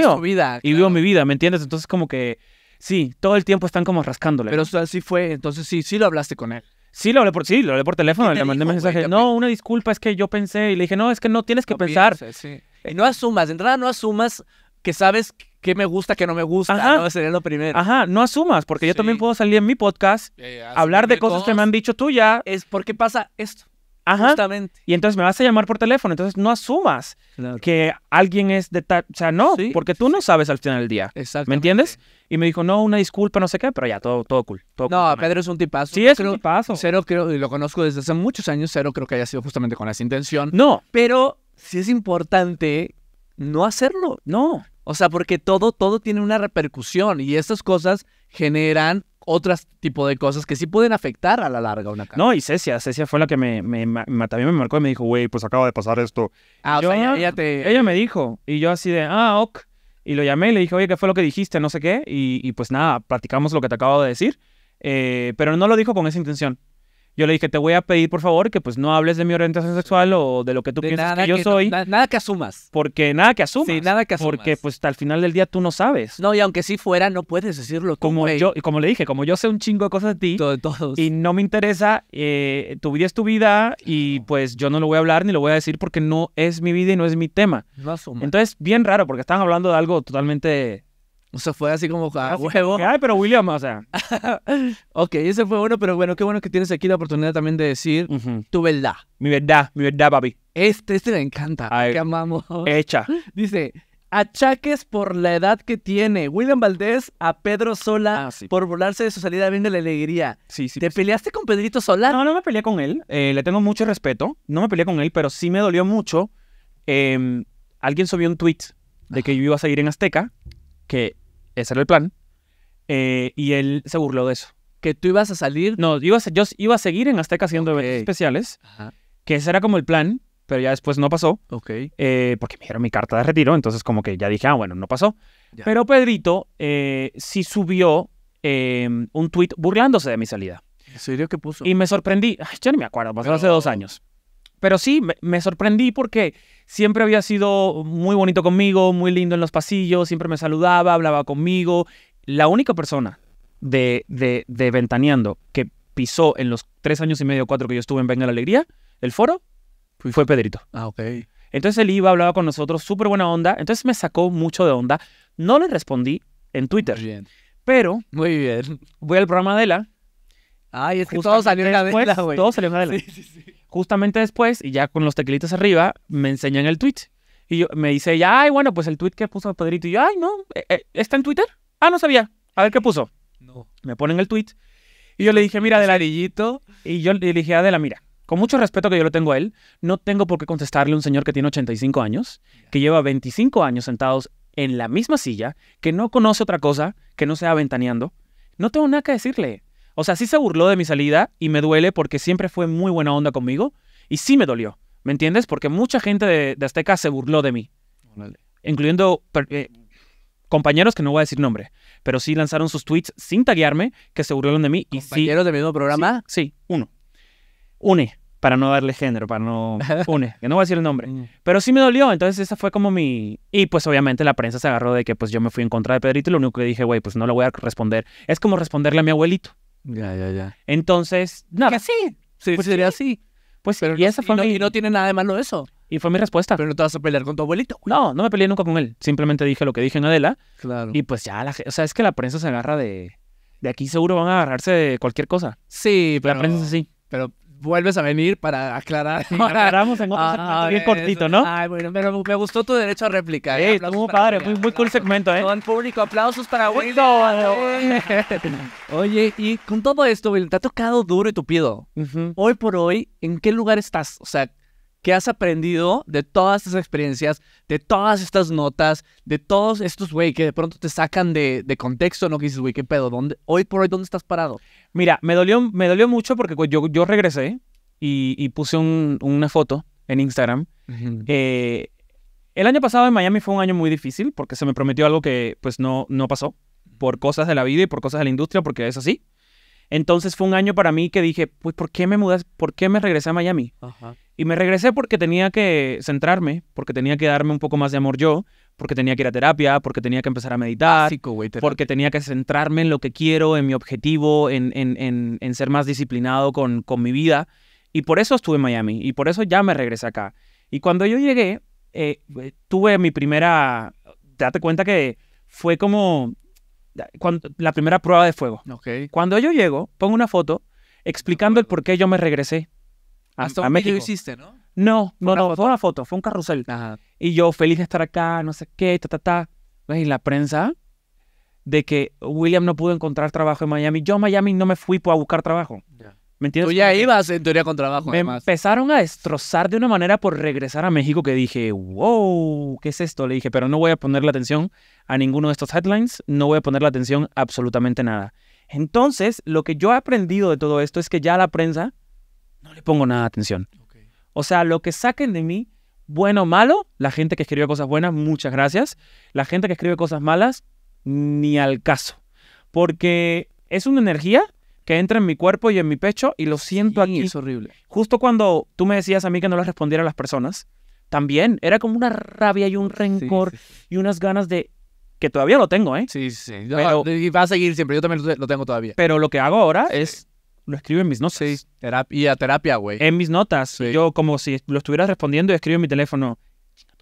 Y vivo mi vida, ¿me entiendes? Entonces como que sí, todo el tiempo están como rascándole. Pero o así fue, entonces sí, sí lo hablaste con él. Sí, lo hablé por, sí, lo hablé por teléfono, le mandé mensaje. no, una disculpa, es que yo pensé. Y le dije, no, es que no tienes que pensar. Y eh, no asumas, de entrada no asumas que sabes qué me gusta, qué no me gusta. Ajá. No, sería lo primero. Ajá, no asumas, porque yo también puedo salir en mi podcast, eh, hablar de cosas que me han dicho tú ya. Es porque pasa esto. Ajá. Y entonces me vas a llamar por teléfono, entonces no asumas que alguien es de tal, o sea, no, porque tú no sabes al final del día. Exacto. ¿Me entiendes? Y me dijo, "No, una disculpa, no sé qué", pero ya todo todo cool. no, Pedro es un tipazo. Sí, es un tipazo. Cero creo y lo conozco desde hace muchos años, cero creo que haya sido justamente con esa intención. No, pero sí es importante no hacerlo. No. O sea, porque todo todo tiene una repercusión y estas cosas generan otras tipo de cosas que sí pueden afectar a la larga una cara. No, y Cecia, Cecia fue la que me, me, también me marcó y me dijo, güey, pues acaba de pasar esto. Ah, ella, ah, te... ella me dijo, y yo así de, ah, ok. Y lo llamé y le dije, oye, ¿qué fue lo que dijiste? No sé qué. Y, pues nada, platicamos lo que te acabo de decir. Eh, pero no lo dijo con esa intención yo le dije, te voy a pedir por favor que pues no hables de mi orientación sexual o de lo que tú piensas que yo soy. nada que asumas. Porque nada que asumas. Sí, nada que asumas. Porque pues al final del día tú no sabes. No, y aunque sí fuera, no puedes decirlo. como yo, como le dije, como yo sé un chingo de cosas de ti. Todo, Y no me interesa, eh, tu vida es tu vida y pues yo no lo voy a hablar ni lo voy a decir porque no es mi vida y no es mi tema. No asumas. Entonces, bien raro porque estaban hablando de algo totalmente O sea, fue así como a ah, ah, huevo. Ay, pero William, o sea. ok, ese fue bueno, pero bueno, qué bueno que tienes aquí la oportunidad también de decir tu verdad. Mi verdad, mi verdad, papi. Este, este me encanta. Ay, que amamos. Hecha. Dice, achaques por la edad que tiene William Valdés a Pedro Sola ah, por burlarse de su salida bien de la alegría. Sí, sí. ¿Te pues. peleaste con Pedrito Sola? No, no me peleé con él. Eh, le tengo mucho respeto. No me peleé con él, pero sí me dolió mucho. Em, alguien subió un tweet de que yo iba a seguir en Azteca, que ese era el plan. Eh, y él se burló de eso. Que tú ibas a salir. No, yo iba a seguir en Azteca haciendo eventos especiales. Que ese era como el plan, pero ya después no pasó. Ok. Eh, porque me dieron mi carta de retiro, entonces como que ya dije, ah, bueno, no pasó. Pero Pedrito eh, sí subió em, un tweet burlándose de mi salida. ¿En serio qué puso? Y me sorprendí. yo no me acuerdo, pasó hace dos años pero sí, me, sorprendí porque siempre había sido muy bonito conmigo, muy lindo en los pasillos, siempre me saludaba, hablaba conmigo. La única persona de, de, de Ventaneando que pisó en los tres años y medio, cuatro que yo estuve en Venga la Alegría, el foro, fue Pedrito. Ah, ok. Entonces él iba, hablaba con nosotros, súper buena onda. Entonces me sacó mucho de onda. No le respondí en Twitter. Muy Bien. Pero. Muy bien. Voy al programa de la. Ay, es que todo salió en la güey. Todo salió en la sí, sí, sí. Justamente después, y ya con los tequilitos arriba, me enseñan el tweet. Y yo, me dice ella, ay, bueno, pues el tweet que puso Pedrito. Y yo, ay, no, eh, eh, ¿está en Twitter? Ah, no sabía. A ver qué puso. No. Me ponen el tweet. Y yo le dije, mira, ladillito. Y yo le dije, Adela, mira, con mucho respeto que yo lo tengo a él, no tengo por qué contestarle a un señor que tiene 85 años, que lleva 25 años sentados en la misma silla, que no conoce otra cosa que no sea ventaneando. No tengo nada que decirle. O sea, sí se burló de mi salida y me duele porque siempre fue muy buena onda conmigo y sí me dolió, ¿me entiendes? Porque mucha gente de, Azteca se burló de mí, incluyendo eh, compañeros que no voy a decir nombre, pero sí lanzaron sus tweets sin taguearme que se burlaron de mí. Y ¿Compañeros del mismo programa? Sí, uno. Une, para no darle género, para no... Une, que no voy a decir el nombre. Mm. Pero sí me dolió, entonces esa fue como mi... Y pues obviamente la prensa se agarró de que pues yo me fui en contra de Pedrito y lo único que dije, güey, pues no lo voy a responder. Es como responderle a mi abuelito. Ya, ya, ya. Entonces, nada. Que sí. sí pues sería así. Pues y no, fue y no, tiene nada de malo eso. Y fue mi respuesta. Pero no te vas a pelear con tu abuelito. No, no me peleé nunca con él. Simplemente dije lo que dije en Adela. Claro. Y pues ya, o sea, es que la prensa se agarra de... De aquí seguro van a agarrarse de cualquier cosa. Sí, pero... La prensa es así. Pero vuelves a venir para aclarar. aclaramos en otro ah, segmento ah, bien cortito, ¿no? Ay, bueno, pero me gustó tu derecho a réplica. ¿eh? Sí, estuvo muy padre, muy, cool segmento, ¿eh? Con público, aplausos para Will. Oye, y con todo esto, Will, te ha tocado duro y tupido. Hoy por hoy, ¿en qué lugar estás? O sea, ¿Qué has aprendido de todas estas experiencias, de todas estas notas, de todos estos, güey, que de pronto te sacan de, contexto, ¿no? Que dices, güey, ¿qué pedo? hoy por hoy, ¿dónde estás parado? Mira, me dolió, me dolió mucho porque yo, yo regresé y, puse una foto en Instagram. Eh, el año pasado en Miami fue un año muy difícil porque se me prometió algo que pues no, no pasó por cosas de la vida y por cosas de la industria, porque es así. Entonces fue un año para mí que dije, pues, ¿por qué me mudas? ¿Por qué me regresé a Miami? Ajá. Y me regresé porque tenía que centrarme, porque tenía que darme un poco más de amor yo, porque tenía que ir a terapia, porque tenía que empezar a meditar, porque tenía que centrarme en lo que quiero, en mi objetivo, en, en, ser más disciplinado con, con, mi vida. Y por eso estuve en Miami y por eso ya me regresé acá. Y cuando yo llegué, eh, tuve mi primera... Date cuenta que fue como la primera prueba de fuego. Okay. Cuando yo llego, pongo una foto explicando el por qué yo me regresé. Hasta un México. hiciste, ¿no? No, no, no, fue una foto, fue un carrusel. Y yo feliz de estar acá, no sé qué, ta, ta, ta. Y la prensa de que William no pudo encontrar trabajo en Miami. Yo a Miami no me fui a buscar trabajo. ¿Me entiendes? Tú ya ibas en teoría con trabajo. Me empezaron a destrozar de una manera por regresar a México que dije, wow, ¿qué es esto? Le dije, pero no voy a poner la atención a ninguno de estos headlines, no voy a poner la atención a absolutamente nada. Entonces, lo que yo he aprendido de todo esto es que ya la prensa no le pongo nada atención. O sea, lo que saquen de mí, bueno o malo, la gente que escribe cosas buenas, muchas gracias. La gente que escribe cosas malas, ni al caso. Porque es una energía que entra en mi cuerpo y en mi pecho y lo siento aquí. Es horrible. Justo cuando tú me decías a mí que no le respondiera a las personas, también era como una rabia y un rencor y unas ganas de que todavía lo tengo, ¿eh? Sí, sí. Y va a seguir siempre. Yo también lo tengo todavía. Pero lo que hago ahora es lo escribo en mis notas. Sí, terapia, terapia, güey. En mis notas. Yo como si lo estuvieras respondiendo y escribo en mi teléfono.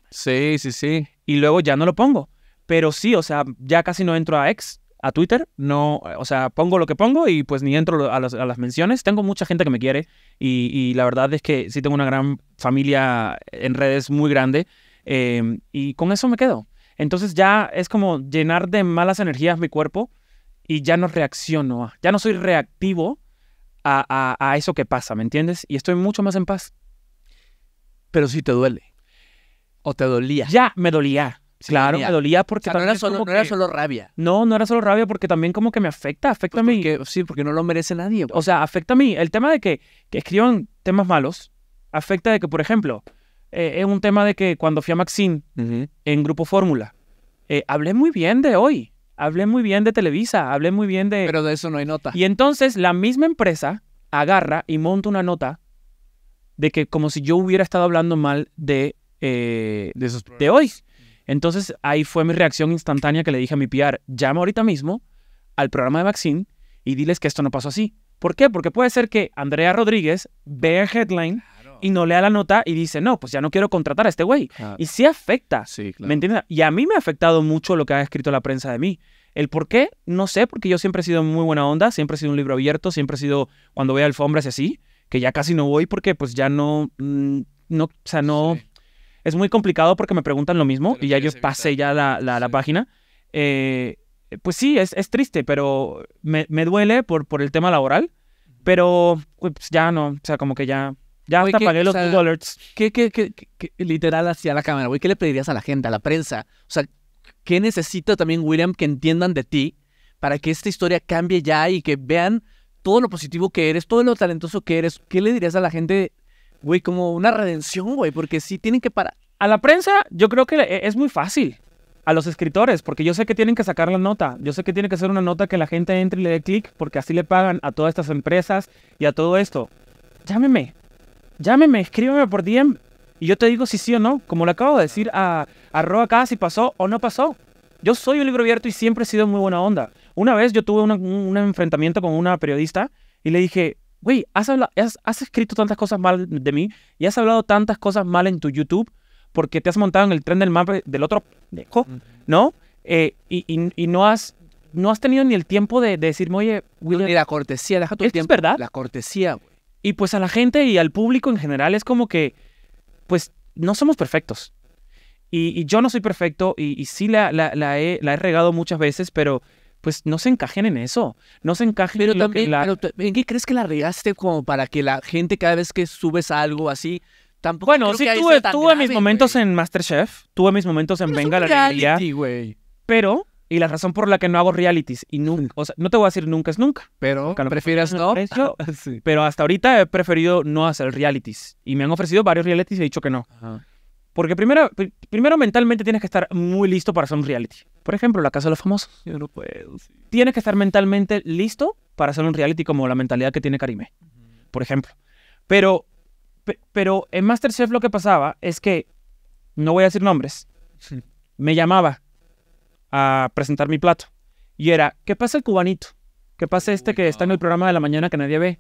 Sí, sí, sí. Y luego ya no lo pongo. Pero sí, o sea, ya casi no entro a ex, a Twitter. No, o sea, pongo lo que pongo y pues ni entro a las, a las menciones. Tengo mucha gente que me quiere y, la verdad es que sí tengo una gran familia en redes muy grande. Em, y con eso me quedo. Entonces ya es como llenar de malas energías mi cuerpo y ya no reacciono. Ya no soy reactivo a, eso que pasa, ¿me entiendes? Y estoy mucho más en paz. Pero si te duele. O te dolía. Ya, me dolía. claro, me dolía porque o no, era solo, no era solo rabia. No, no era solo rabia porque también como que me afecta, afecta pues a mí. Sí, porque no lo merece nadie. O sea, afecta a mí. El tema de que, que escriban temas malos, afecta de que, por ejemplo, eh, es un tema de que cuando fui a Maxine en Grupo Fórmula, eh, hablé muy bien de hoy hablé muy bien de Televisa, hablé muy bien de... Pero de eso no hay nota. Y entonces la misma empresa agarra y monta una nota de que como si yo hubiera estado hablando mal de, eh, de, hoy. Entonces ahí fue mi reacción instantánea que le dije a mi PR, llama ahorita mismo al programa de Maxine y diles que esto no pasó así. ¿Por qué? Porque puede ser que Andrea Rodríguez vea headline y no lea la nota y dice, no, pues ya no quiero contratar a este güey. Y sí afecta. ¿Me entiendes? Y a mí me ha afectado mucho lo que ha escrito la prensa de mí. El por qué, no sé, porque yo siempre he sido muy buena onda, siempre he sido un libro abierto, siempre he sido, cuando voy a alfombras y así, que ya casi no voy porque pues ya no, mm, no o sea, no... Es muy complicado porque me preguntan lo mismo y ya yo pasé ya la, la, página. Eh, pues sí, es, es triste, pero me, me, duele por, por el tema laboral, pero pues ya no, o sea, como que ya ya hasta pagué los o dólares. ¿qué, qué, qué, qué literal hacia la cámara, güey? ¿Qué le pedirías a la gente, a la prensa? O sea, ¿qué necesita también, William, que entiendan de ti para que esta historia cambie ya y que vean todo lo positivo que eres, todo lo talentoso que eres? ¿Qué le dirías a la gente, güey, como una redención, güey? Porque si tienen que parar. A la prensa, yo creo que e-, es muy fácil. A los escritores, porque yo sé que tienen que sacar la nota. Yo sé que tiene que ser una nota que la gente entre y le dé clic, porque así le pagan a todas estas empresas y a todo esto. Llámeme, llámeme, escríbeme por DM y yo te digo si sí o no, como le acabo de decir a, a acá si pasó o no pasó. Yo soy un libro abierto y siempre he sido muy buena onda. Una vez yo tuve un, enfrentamiento con una periodista y le dije, güey, has, has, escrito tantas cosas mal de mí y has hablado tantas cosas mal en tu YouTube porque te has montado en el tren del del otro ¿no? Eh, y, no has no has tenido ni el tiempo de, decirme, oye, William. Ni la cortesía, deja tu tiempo. Es verdad. La cortesía. Y pues a la gente y al público en general es como que, pues no somos perfectos. Y, yo no soy perfecto y, sí la, la, he, la he regado muchas veces, pero pues no se encajen en eso. No se encajen pero en también, que la... pero, ¿En qué crees que la regaste como para que la gente cada vez que subes algo así... Tampoco bueno, sí, tuve, tuve mis momentos en Masterchef, tuve mis momentos en Venga la Alegría. Pero y la razón por la que no hago realities y nunca, o sea, no te voy a decir nunca es nunca. Pero prefieres no. Pero hasta ahorita he preferido no hacer realities. Y me han ofrecido varios realities y he dicho que no. Porque primero, primero mentalmente tienes que estar muy listo para hacer un reality. Por ejemplo, la Casa de los Famosos. Yo no puedo. Sí. Tienes que estar mentalmente listo para hacer un reality como la mentalidad que tiene Karime. Por ejemplo. Pero, pero en Masterchef lo que pasaba es que, no voy a decir nombres, me llamaba a presentar mi plato. Y era, ¿qué pasa el cubanito? ¿Qué pasa este que está en el programa de la mañana que nadie ve?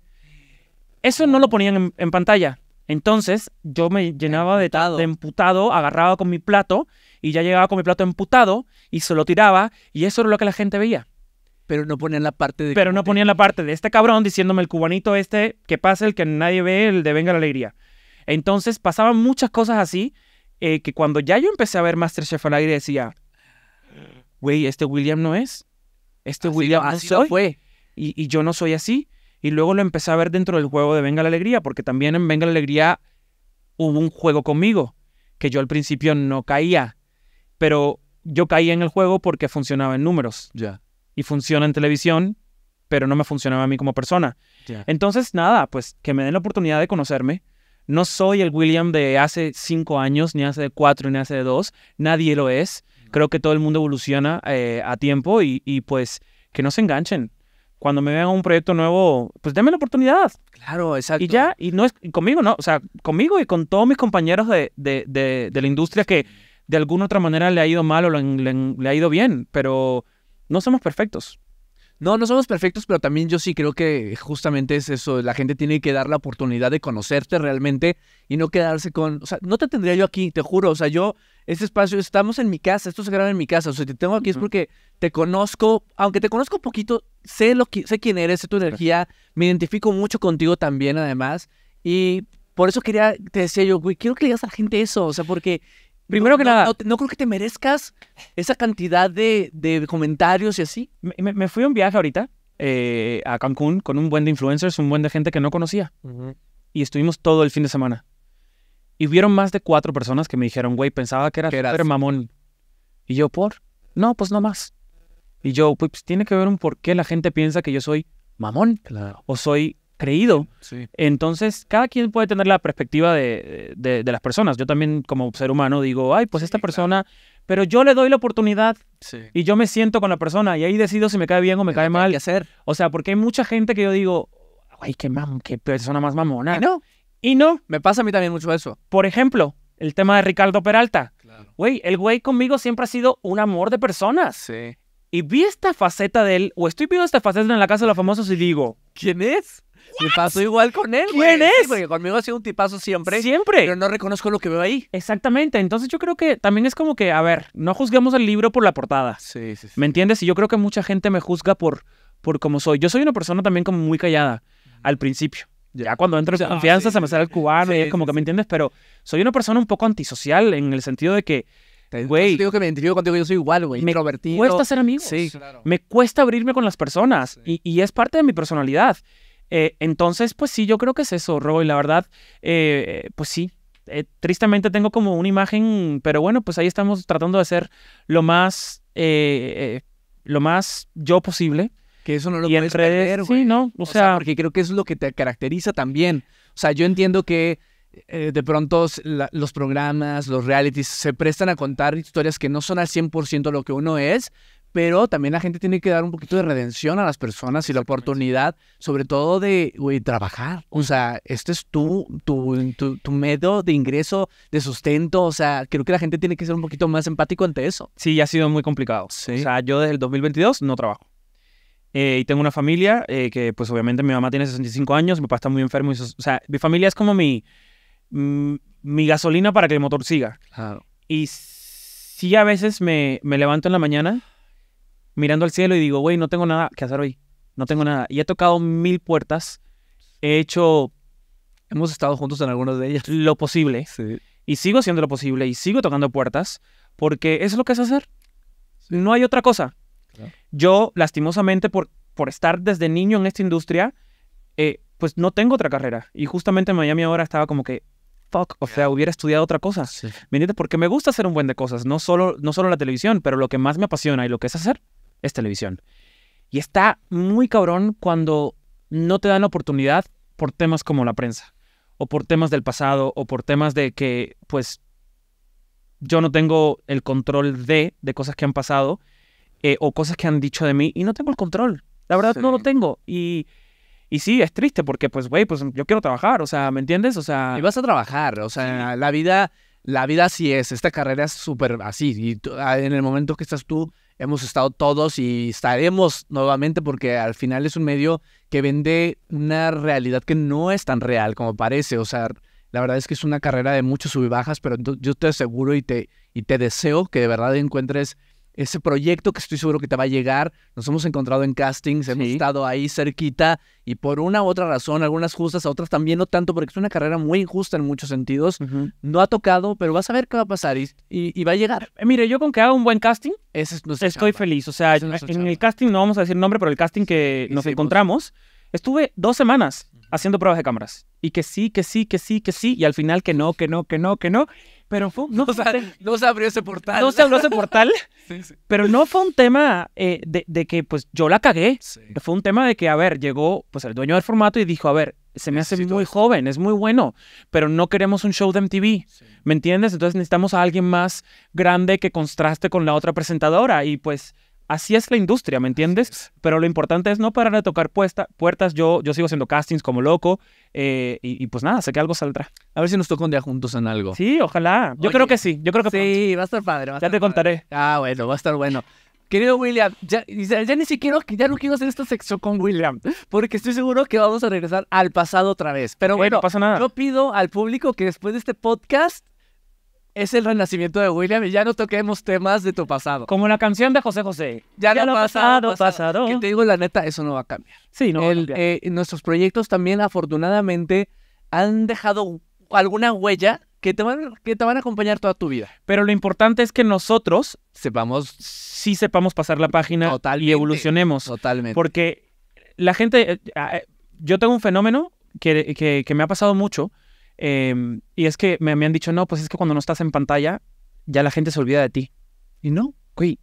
Eso no lo ponían en, pantalla. Entonces yo me llenaba de, de emputado, agarraba con mi plato y ya llegaba con mi plato emputado y se lo tiraba y eso era lo que la gente veía. Pero no ponían la parte de... Pero no ponían la parte de este cabrón diciéndome el cubanito este que pasa el que nadie ve, el de venga la alegría. Entonces pasaban muchas cosas así eh, que cuando ya yo empecé a ver Masterchef al aire decía, güey, este William no es. Este William así fue. Y, yo no soy así. Y luego lo empecé a ver dentro del juego de Venga la Alegría, porque también en Venga la Alegría hubo un juego conmigo, que yo al principio no caía, pero yo caía en el juego porque funcionaba en números. Ya. Y funciona en televisión, pero no me funcionaba a mí como persona. Entonces, nada, pues que me den la oportunidad de conocerme. No soy el William de hace cinco años, ni hace cuatro, ni hace dos. Nadie lo es creo que todo el mundo evoluciona eh, a tiempo y, pues que no se enganchen. Cuando me vean un proyecto nuevo, pues denme la oportunidad. Claro, exacto. Y ya, y no es conmigo, ¿no? O sea, conmigo y con todos mis compañeros de, la industria que de alguna u otra manera le ha ido mal o le ha ido bien, pero no somos perfectos. No, no somos perfectos, pero también yo sí creo que justamente es eso. La gente tiene que dar la oportunidad de conocerte realmente y no quedarse con. O sea, no te tendría yo aquí, te juro. O sea, yo, este espacio, estamos en mi casa, esto se graba en mi casa. O sea, te tengo aquí es porque te conozco, aunque te conozco poquito, sé, lo que, sé quién eres, sé tu energía, me identifico mucho contigo también, además. Y por eso quería, te decía yo, güey, quiero que le digas a la gente eso. O sea, porque Primero que nada. No, creo que te merezcas esa cantidad de, comentarios y así. Me, fui a un viaje ahorita eh, a Cancún con un buen de influencers, un buen de gente que no conocía. Y estuvimos todo el fin de semana. Y vieron más de cuatro personas que me dijeron, güey, pensaba que era súper mamón. Y yo, ¿por? No, pues no más. Y yo, pues tiene que ver un por qué la gente piensa que yo soy mamón. Claro. O soy creído. Entonces, cada quien puede tener la perspectiva de, las personas. Yo también como ser humano digo, ay, pues esta persona, pero yo le doy la oportunidad y yo me siento con la persona y ahí decido si me cae bien o me cae mal. hacer. O sea, porque hay mucha gente que yo digo, ay, qué, mam qué persona más mamona. Y no. Y no. Me pasa a mí también mucho eso. Por ejemplo, el tema de Ricardo Peralta. Güey, el güey conmigo siempre ha sido un amor de personas. Sí. Y vi esta faceta de él, o estoy viendo esta faceta en la casa de los famosos y digo, ¿quién es? Me paso igual con él. ¿Quién es? porque conmigo ha sido un tipazo siempre. Siempre. Pero no reconozco lo que veo ahí. Exactamente. Entonces yo creo que también es como que, a ver, no juzguemos el libro por la portada. Sí, sí, sí. ¿Me entiendes? Y yo creo que mucha gente me juzga por, por cómo soy. Yo soy una persona también como muy callada al principio. Ya cuando entro en ah, confianza se me sale el cubano y es como que, ¿me entiendes? Pero soy una persona un poco antisocial en el sentido de que Güey. digo que me identifico contigo, yo soy igual, güey. Me cuesta ser amigo. Sí. Claro. Me cuesta abrirme con las personas. Y, y, es parte de mi personalidad. Eh, entonces, pues sí, yo creo que es eso, Roy, la verdad, eh, pues sí. Eh, tristemente tengo como una imagen, pero bueno, pues ahí estamos tratando de hacer lo más, lo más yo posible. Que eso no lo y puedes Sí, no, o, sea, porque creo que eso es lo que te caracteriza también. O sea, yo entiendo que de pronto los programas, los realities se prestan a contar historias que no son al 100% lo que uno es, pero también la gente tiene que dar un poquito de redención a las personas y la oportunidad, sobre todo de, güey, trabajar. O sea, este es tu, tu, tu, tu, medio de ingreso, de sustento. O sea, creo que la gente tiene que ser un poquito más empático ante eso. Sí, ha sido muy complicado. O sea, yo desde el 2022 no trabajo. Eh, y tengo una familia eh, que, pues obviamente mi mamá tiene 65 años, mi papá está muy enfermo. Y o sea, mi familia es como mi, mm, mi gasolina para que el motor siga. Claro. Y sí a veces me, me levanto en la mañana mirando al cielo y digo, güey, no tengo nada que hacer hoy. No tengo nada. Y he tocado mil puertas. He hecho. Hemos estado juntos en algunas de ellas. Lo posible. Sí. Y sigo haciendo lo posible y sigo tocando puertas porque eso es lo que es hacer. No hay otra cosa. Yo, lastimosamente, por, por estar desde niño en esta industria, eh, pues no tengo otra carrera. Y justamente en Miami ahora estaba como que, fuck, o sea, hubiera estudiado otra cosa. Sí. ¿Me entiendes? Porque me gusta hacer un buen de cosas, no solo, no solo la televisión, pero lo que más me apasiona y lo que es hacer es televisión. Y está muy cabrón cuando no te dan la oportunidad por temas como la prensa, o por temas del pasado, o por temas de que, pues, yo no tengo el control de, de cosas que han pasado, eh, o cosas que han dicho de mí, y no tengo el control. La verdad, no lo tengo. Y, y sí, es triste, porque, pues, güey, pues yo quiero trabajar, o sea, ¿me entiendes? O sea... Y vas a trabajar, o sea, la vida... La vida así es, esta carrera es súper así, y ah, en el momento que estás tú hemos estado todos y estaremos nuevamente porque al final es un medio que vende una realidad que no es tan real como parece. O sea, la verdad es que es una carrera de muchos sub bajas, pero yo te aseguro y te, y te deseo que de verdad encuentres ese proyecto que estoy seguro que te va a llegar. Nos hemos encontrado en castings, hemos estado ahí cerquita y por una u otra razón, algunas justas, otras también no tanto, porque es una carrera muy injusta en muchos sentidos. No ha tocado, pero vas a ver qué va a pasar y, y, va a llegar. Eh, mire, yo con que haga un buen casting, estoy feliz. O sea, en el casting, no vamos a decir nombre, pero el casting que nos encontramos, estuve dos semanas haciendo pruebas de cámaras. Y que sí, que sí, que sí, que sí, y al final que no, que no, que no, que no pero no, o se abrió ese portal. No se ese portal, pero no fue un tema eh, de, que pues yo la cagué. Fue un tema de que, a ver, llegó pues el dueño del formato y dijo, a ver, se me hace muy joven, es muy bueno, pero no queremos un show de MTV, ¿me entiendes? Entonces necesitamos a alguien más grande que contraste con la otra presentadora y pues... Así es la industria, ¿me entiendes? Pero lo importante es no parar de tocar puertas. Yo, yo sigo haciendo castings como loco eh, y, pues nada, sé que algo saldrá. A ver si nos toca un día juntos en algo. Sí, ojalá. Yo creo que sí. Yo creo que sí, va a estar padre. ya te contaré. Ah, bueno, va a estar bueno. Querido William, ya, ni siquiera, ya no quiero hacer esta sección con William, porque estoy seguro que vamos a regresar al pasado otra vez. Pero bueno, pasa nada. yo pido al público que después de este podcast es el renacimiento de William y ya no toquemos temas de tu pasado. Como la canción de José José. Ya, ya lo, pasado, pasado, pasado. te digo la neta, eso no va a cambiar. Sí, no. Eh, nuestros proyectos también, afortunadamente, han dejado alguna huella que te, van, a acompañar toda tu vida. Pero lo importante es que nosotros sepamos, sí sepamos pasar la página y evolucionemos. Totalmente. Porque la gente, eh, eh, yo tengo un fenómeno que, que, que me ha pasado mucho Em, y es que me, me, han dicho, no, pues es que cuando no estás en pantalla, ya la gente se olvida de ti. Y no, güey.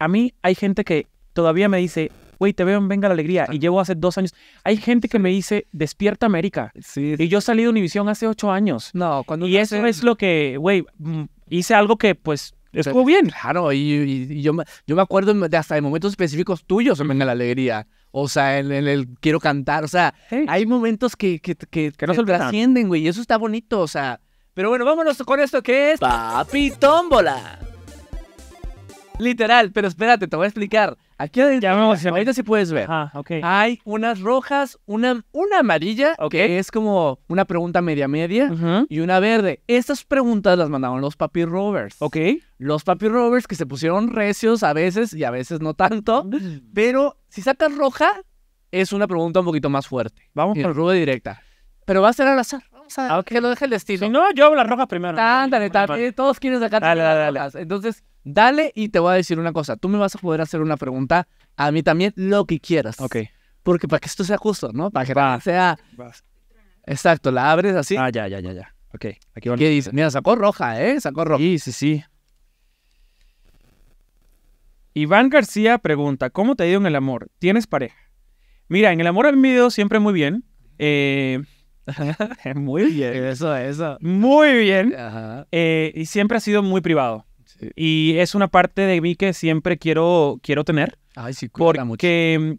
A mí hay gente que todavía me dice, güey, te veo en Venga la Alegría. Y llevo hace dos años. Hay gente que me dice, despierta América. Y yo salí de Univisión hace ocho años. No, cuando. Y eso es lo que, güey, mm, hice algo que, pues, estuvo bien. Claro, y, yo, me, yo me acuerdo de hasta de momentos específicos tuyos en Venga la Alegría. O sea, en, el quiero cantar. O sea, hay momentos que, que, que, no se trascienden, güey. Y eso está bonito, o sea. Pero bueno, vámonos con esto que es. Papi Tómbola. Literal, pero espérate, te voy a explicar. Aquí Ahorita sí puedes ver. Hay unas rojas, una, una amarilla, que es como una pregunta media media, y una verde. Estas preguntas las mandaron los papi rovers. Los papi rovers que se pusieron recios a veces y a veces no tanto, mm. pero si sacas roja, es una pregunta un poquito más fuerte. Vamos con rueda directa. Pero va a ser al azar. Vamos a ah, que lo deje el destino. Si no, yo hago la roja primero. Ándale, eh, todos quieren sacar dale, dale, Entonces, Dale y te voy a decir una cosa. Tú me vas a poder hacer una pregunta a mí también, lo que quieras. Ok. Porque para que esto sea justo, ¿no? Para que sea... Exacto, la abres así. Ah, ya, ya, ya, ya. Ok, aquí ¿Qué dice? Mira, sacó roja, ¿eh? Sacó roja. Sí, sí, sí. Iván García pregunta, ¿cómo te ha ido en el amor? ¿Tienes pareja? Mira, en el amor me ido siempre muy bien. Eh, muy bien. Eso, eso. Muy bien. Eh, y siempre ha sido muy privado. Y es una parte de mí que siempre quiero, quiero tener. Ay, sí, porque mm,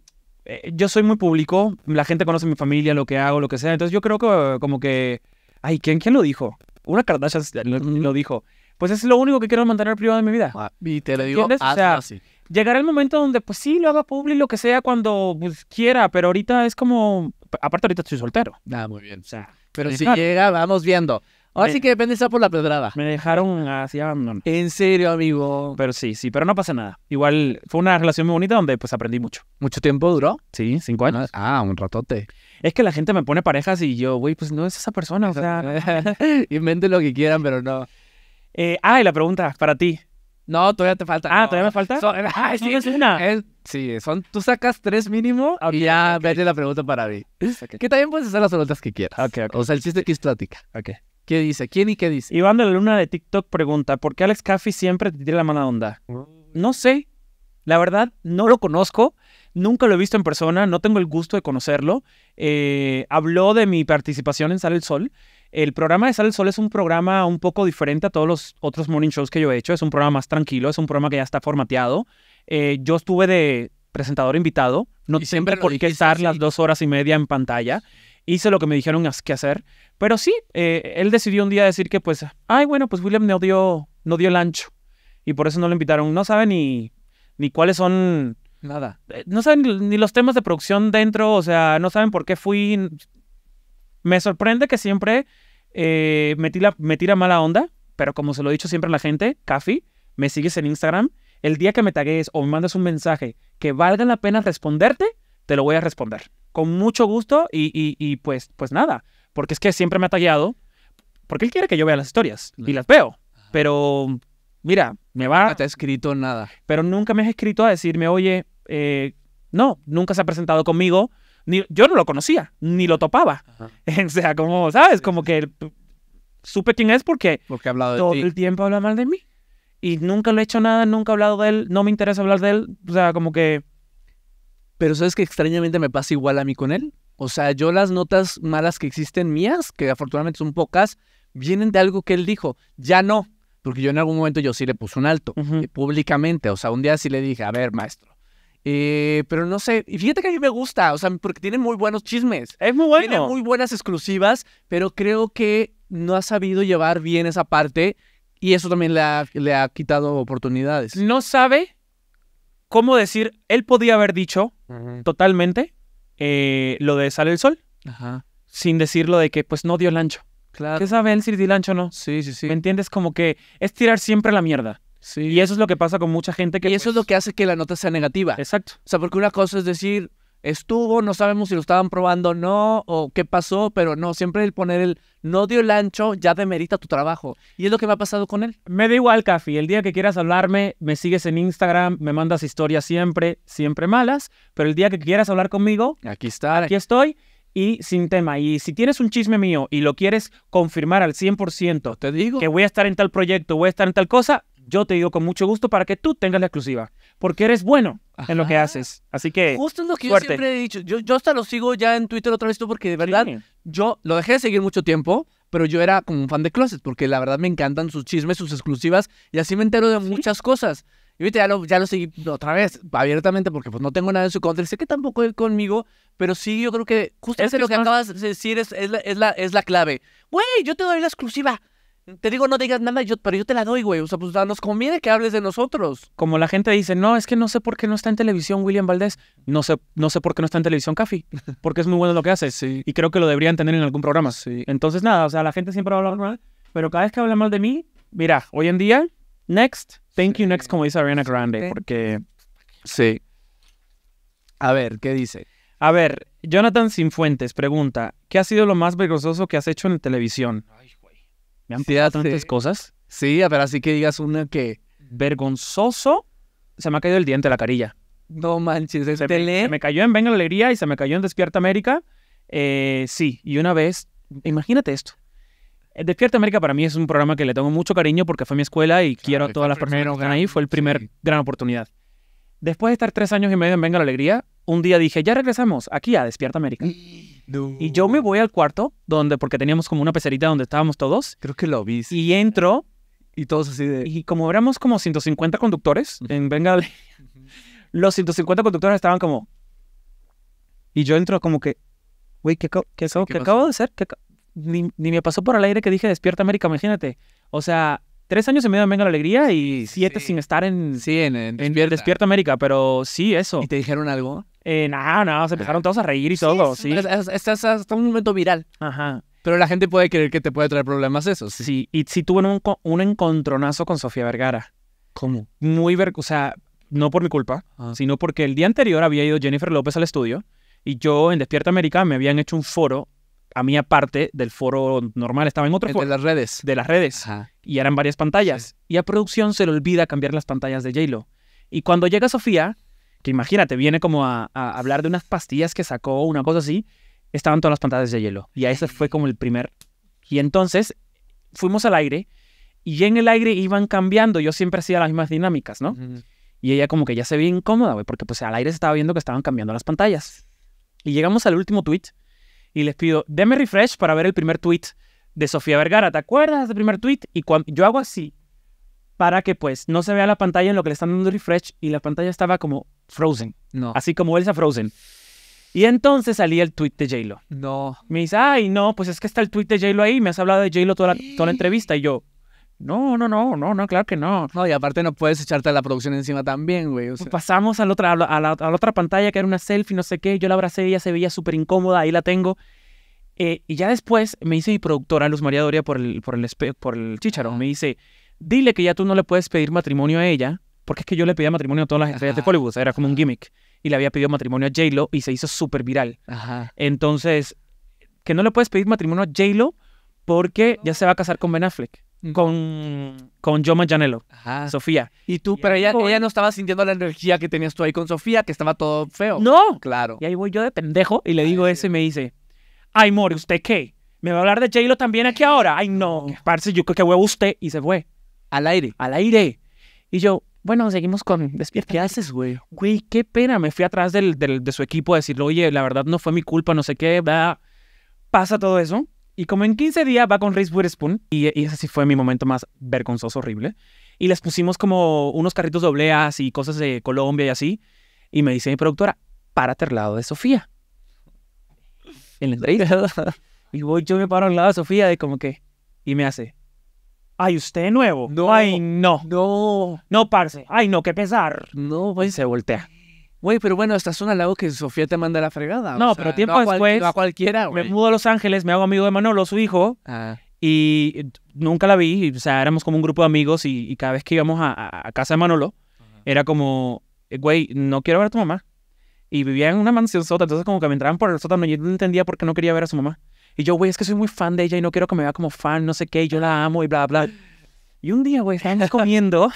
eh, yo soy muy público, la gente conoce mi familia, lo que hago, lo que sea. Entonces yo creo que como que... Ay, ¿quién, quién lo dijo? Una Kardashian lo, dijo. Pues es lo único que quiero mantener privado de mi vida. Ah, y te lo digo, o así. Llegará el momento donde, pues sí, lo haga público, lo que sea, cuando pues, quiera, pero ahorita es como. Aparte, ahorita estoy soltero. Ah, muy bien. pero si llega, vamos viendo. Ahora sí que depende esa por la pedrada. Me dejaron así abandonado. En serio, amigo. Pero sí, sí, pero no pasa nada. Igual fue una relación muy bonita donde pues aprendí mucho. ¿Mucho tiempo duró? Sí, cinco años. Ah, ah un ratote. Es que la gente me pone parejas y yo, güey, pues no es esa persona, o sea. invente lo que quieran, pero no. Eh, ah, y la pregunta para ti. No, todavía te falta. Ah, ¿todavía me falta? ah, sí, es una. sí, son, tú sacas tres mínimo y ya vete la pregunta para mí. Que también puedes hacer las preguntas que quieras. O sea, el chiste que es plática. Ok. ¿Qué dice? ¿Quién y qué dice? Iván de la Luna de TikTok pregunta, ¿por qué Alex Caffey siempre te tira la mala onda? No sé. La verdad, no lo conozco. Nunca lo he visto en persona. No tengo el gusto de conocerlo. Eh, habló de mi participación en Sale el Sol. El programa de Sale el Sol es un programa un poco diferente a todos los otros morning shows que yo he hecho. Es un programa más tranquilo. Es un programa que ya está formateado. Eh, yo estuve de presentador invitado. No siempre por estar las dos horas y media en pantalla hice lo que me dijeron que hacer. Pero sí, eh, él decidió un día decir que pues, ay, bueno, pues William no dio, no dio el ancho. Y por eso no lo invitaron. No sabe ni, cuáles son... Nada. Eh, no saben ni, los temas de producción dentro, o sea, no saben por qué fui. Me sorprende que siempre eh, me, tira, me tira mala onda, pero como se lo he dicho siempre a la gente, Cafi, me sigues en Instagram. El día que me tagues o me mandes un mensaje que valga la pena responderte, te lo voy a responder con mucho gusto y, pues, pues nada, porque es que siempre me ha tallado porque él quiere que yo vea las historias y las veo, pero mira, me va... No te ha escrito nada. Pero nunca me has escrito a decirme, oye, eh, no, nunca se ha presentado conmigo, ni, yo no lo conocía, ni lo topaba. o sea, como, ¿sabes? Como que supe quién es porque, porque ha hablado de todo el tiempo habla mal de mí. Y nunca le he hecho nada, nunca he hablado de él, no me interesa hablar de él. O sea, como que pero sabes que extrañamente me pasa igual a mí con él. O sea, yo las notas malas que existen mías, que afortunadamente son pocas, vienen de algo que él dijo. Ya no, porque yo en algún momento yo sí le puse un alto, eh, públicamente. O sea, un día sí le dije, a ver, maestro. Eh, pero no sé, y fíjate que a mí me gusta, o sea, porque tiene muy buenos chismes. Es muy bueno. Tiene muy buenas exclusivas, pero creo que no ha sabido llevar bien esa parte y eso también le ha, le ha quitado oportunidades. No sabe ¿Cómo decir? Él podía haber dicho totalmente eh, lo de Sale el Sol. Ajá. Sin decirlo de que, pues, no dio lancho. Claro. ¿Qué sabe él si dio lancho o no? Sí, sí, sí. ¿Me entiendes? Como que es tirar siempre la mierda. Sí. Y eso es lo que pasa con mucha gente que... Y eso es pues lo que hace que la nota sea negativa. Exacto. O sea, porque una cosa es decir, estuvo, no sabemos si lo estaban probando o no, o qué pasó, pero no, siempre el poner el no dio el ancho ya demerita tu trabajo. Y es lo que me ha pasado con él. Me da igual, Cafi, el día que quieras hablarme, me sigues en Instagram, me mandas historias siempre, siempre malas, pero el día que quieras hablar conmigo, aquí está, aquí estoy. Y sin tema. Y si tienes un chisme mío y lo quieres confirmar al 100%, te digo que voy a estar en tal proyecto, voy a estar en tal cosa, yo te digo con mucho gusto para que tú tengas la exclusiva, porque eres bueno en lo que haces. Así que. Justo es lo que yo siempre he dicho. Yo, hasta lo sigo ya en Twitter otra vez, tú, porque de verdad, yo lo dejé de seguir mucho tiempo, pero yo era como un fan de Closet, porque la verdad me encantan sus chismes, sus exclusivas, y así me entero de muchas cosas. Y ahorita ya lo, ya seguí otra vez, abiertamente, porque pues no tengo nada en su contra. Sé que tampoco él conmigo, pero sí, yo creo que justo es lo que acabas de decir es, es, la, es, la, es la clave. Güey, yo te doy la exclusiva te digo, no digas nada, yo, pero yo te la doy, güey. O sea, pues nos conviene que hables de nosotros. Como la gente dice, no, es que no sé por qué no está en televisión William Valdés. No sé, no sé por qué no está en televisión Cafi. Porque es muy bueno lo que haces, Y creo que lo deberían tener en algún programa. Entonces, nada, o sea, la gente siempre va a hablar mal. Pero cada vez que habla mal de mí, mira, hoy en día, next, thank you next, como dice Ariana Grande. Porque. Sí. A ver, ¿qué dice? A ver, Jonathan Sinfuentes pregunta: ¿Qué ha sido lo más vergonzoso que has hecho en televisión? Ay, me tantas cosas. Sí, pero así que digas una que. Vergonzoso, se me ha caído el diente la carilla. No manches, se, me, cayó en Venga la Alegría y se me cayó en Despierta América. Eh, sí, y una vez, imagínate esto. Eh, Despierta América para mí es un programa que le tengo mucho cariño porque fue mi escuela y quiero a todas las personas que están ahí. Fue el primer gran oportunidad. Después de estar tres años y medio en Venga la Alegría, un día dije, ya regresamos aquí a Despierta América. Y... Y yo me voy al cuarto, donde, porque teníamos como una pecerita donde estábamos todos. Creo que lo vi. Y entro. Y todos así de. Y como éramos como 150 conductores en venga los 150 conductores estaban como. Y yo entro como que. Güey, ¿qué, acabo, qué, de hacer? ni, me pasó por el aire que dije Despierta América, imagínate. O sea, tres años y medio en Venga la Alegría y siete sin estar en, en, Despierta. América, pero sí, eso. ¿Y te dijeron algo? nada, eh, nada, se empezaron todos a reír y todo, sí. Es, un momento viral. Ajá. Pero la gente puede creer que te puede traer problemas eso. Sí, y sí tuve un, un, encontronazo con Sofía Vergara. ¿Cómo? Muy ver, o sea, no por mi culpa, ah. sino porque el día anterior había ido Jennifer López al estudio y yo en Despierta América me habían hecho un foro a mí aparte del foro normal, estaba en otro foro. De las redes. De las redes. Ajá. Y eran varias pantallas. Y a producción se le olvida cambiar las pantallas de J-Lo. Y cuando llega Sofía, que imagínate, viene como a, hablar de unas pastillas que sacó, una cosa así, estaban todas las pantallas de hielo. Y a ese fue como el primer. Y entonces fuimos al aire y en el aire iban cambiando. Yo siempre hacía las mismas dinámicas, ¿no? Y ella como que ya se veía incómoda, güey, porque pues al aire se estaba viendo que estaban cambiando las pantallas. Y llegamos al último tweet y les pido, deme refresh para ver el primer tweet de Sofía Vergara. ¿Te acuerdas del primer tweet? Y yo hago así para que pues no se vea la pantalla en lo que le están dando refresh y la pantalla estaba como Frozen. No. Así como Elsa Frozen. Y entonces salía el tweet de J-Lo. No. Me dice, ay, no, pues es que está el tweet de J-Lo ahí, me has hablado de J-Lo toda la, entrevista. Y yo, no, no, no, no, no, claro que no. No, y aparte no puedes echarte a la producción encima también, güey. Pues pasamos a la, otra, la, otra pantalla que era una selfie, no sé qué. Yo la abracé, ella se veía súper incómoda, ahí la tengo. Eh, y ya después me dice mi productora, Luz María Doria, por el, por por el chicharo, me dice, dile que ya tú no le puedes pedir matrimonio a ella porque es que yo le pedía matrimonio a todas las estrellas de Hollywood, era como un gimmick. Y le había pedido matrimonio a J-Lo y se hizo súper viral. Ajá. Entonces, que no le puedes pedir matrimonio a J-Lo porque ya se va a casar con Ben Affleck. Con, con Joma Janelo. Ajá. Sofía. Y tú, pero ella, no estaba sintiendo la energía que tenías tú ahí con Sofía, que estaba todo feo. No, claro. Y ahí voy yo de pendejo y le digo eso y me dice, Ay, More, ¿usted qué? ¿Me va a hablar de J-Lo también aquí ahora? Ay, no. Parce, yo creo que huevo usted. Y se fue. Al aire. Al aire. Y yo, bueno, seguimos con despierta. ¿Qué haces, güey? Güey, qué pena. Me fui atrás del, de su equipo a decirle, oye, la verdad no fue mi culpa, no sé qué. Pasa todo eso. Y como en 15 días va con Reese Witherspoon, y, y, ese sí fue mi momento más vergonzoso, horrible. Y les pusimos como unos carritos dobleas y cosas de Colombia y así. Y me dice mi productora, párate al lado de Sofía. En el Y voy, yo me paro al lado de Sofía, de como que. Y me hace, Ay, usted de nuevo. Ay, no. No. No, parce. Ay, no, qué pesar. No, güey, se voltea. Güey, pero bueno, esta es una lago que Sofía te manda la fregada. No, pero tiempo después. No a cualquiera, güey. Me mudo a Los Ángeles, me hago amigo de Manolo, su hijo. Ah. Y nunca la vi. O sea, éramos como un grupo de amigos y, cada vez que íbamos a, casa de Manolo, era como, güey, no quiero ver a tu mamá. Y vivía en una mansión sota, entonces como que me entraban por el sótano y yo no entendía por qué no quería ver a su mamá. Y yo, güey, es que soy muy fan de ella y no quiero que me vea como fan, no sé qué, yo la amo y bla, bla. Y un día, güey, estamos comiendo.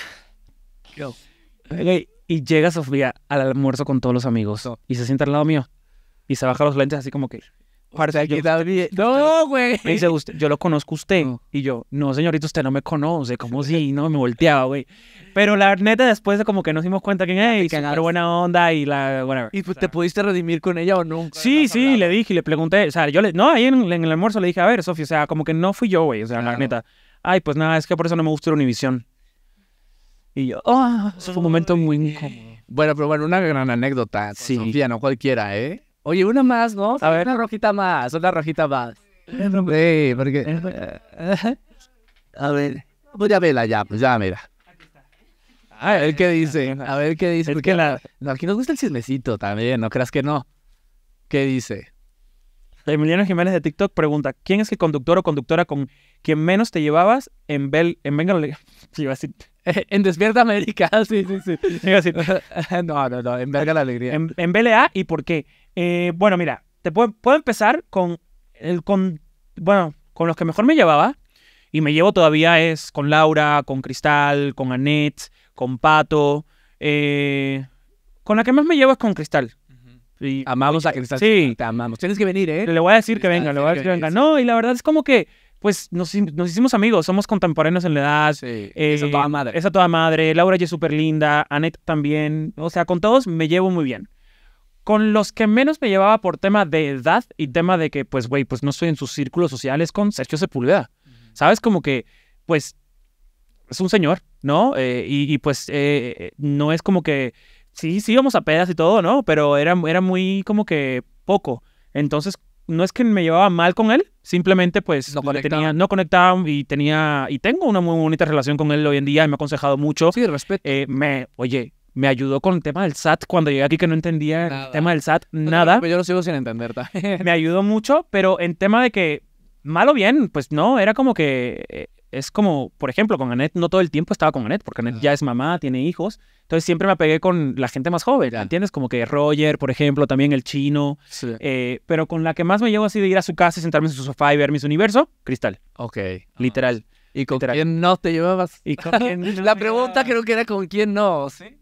y llega Sofía al almuerzo con todos los amigos y se sienta al lado mío y se baja los lentes así como que, yo, No, güey. Me dice, usted, yo lo conozco usted. Y yo, no, señorito, usted no me conoce. ¿Cómo si No, me volteaba, güey. Pero la neta, después de como que nos dimos cuenta que, ah, era buena onda y la, whatever. ¿Y pues, te pudiste redimir con ella o no? Sí, sí, le dije y le pregunté. O sea, yo le, no, ahí en, el almuerzo le dije, a ver, Sofía, o sea, como que no fui yo, güey. O sea, la neta. Ay, pues nada, es que por eso no me gusta la Univisión. Y yo, ah, fue un momento muy incómodo. Bueno, pero bueno, una gran anécdota. Sofía, no cualquiera, ¿eh? Oye, una más, ¿no? una rojita más, una rojita más. Sí, porque. Eh, a ver, pues ya vela, ya, pues ya, mira. A ver qué dice, a ver qué dice. aquí nos gusta el cisnecito también, no creas que no. ¿Qué dice? Emiliano Jiménez de TikTok pregunta: ¿Quién es el conductor o conductora con quien menos te llevabas en Bel, en Venga, en Despierta América? Sí, sí, sí. no, no, no, en Venga la Alegría. En, en BLA y por qué. Eh, bueno, mira, te puedo, empezar con, el, con, bueno, con los que mejor me llevaba. Y me llevo todavía es con Laura, con Cristal, con Annette, con Pato. Eh, con la que más me llevo es con Cristal. amamos a Cristal. Sí. Te amamos. Tienes que venir, ¿eh? Le voy a decir que venga, le voy a decir que venga. No, y la verdad es como que, pues, nos, hicimos amigos. Somos contemporáneos en la edad. Sí. esa eh, toda madre. Esa toda madre. Laura ya es súper linda. Annette también. O sea, con todos me llevo muy bien con los que menos me llevaba por tema de edad y tema de que, pues, güey, pues no estoy en sus círculos sociales con Sergio Sepúlveda. ¿Sabes? Como que, pues, es un señor, ¿no? Eh, y, pues, eh, no es como que, sí, sí íbamos a pedas y todo, ¿no? Pero era, era muy como que poco. Entonces, no es que me llevaba mal con él, simplemente pues no conectaba. no conectaba y tenía y tengo una muy bonita relación con él hoy en día y me ha aconsejado mucho. Sí, respeto. Eh, me, oye, me ayudó con el tema del SAT cuando llegué aquí que no entendía el tema del SAT, nada. yo lo sigo sin entender Me ayudó mucho, pero en tema de que, malo bien, pues no, era como que eh, es como, por ejemplo, con Annette, no todo el tiempo estaba con Annette, porque Anet ya es mamá, tiene hijos, entonces siempre me apegué con la gente más joven, ¿entiendes? Como que Roger, por ejemplo, también el chino, eh, pero con la que más me llevo así de ir a su casa y sentarme en su sofá y ver mis universo, Cristal. Ok. Literal. ¿Y con quién no te llevabas? la pregunta creo que era con quién no, ¿Ah, ¿sí?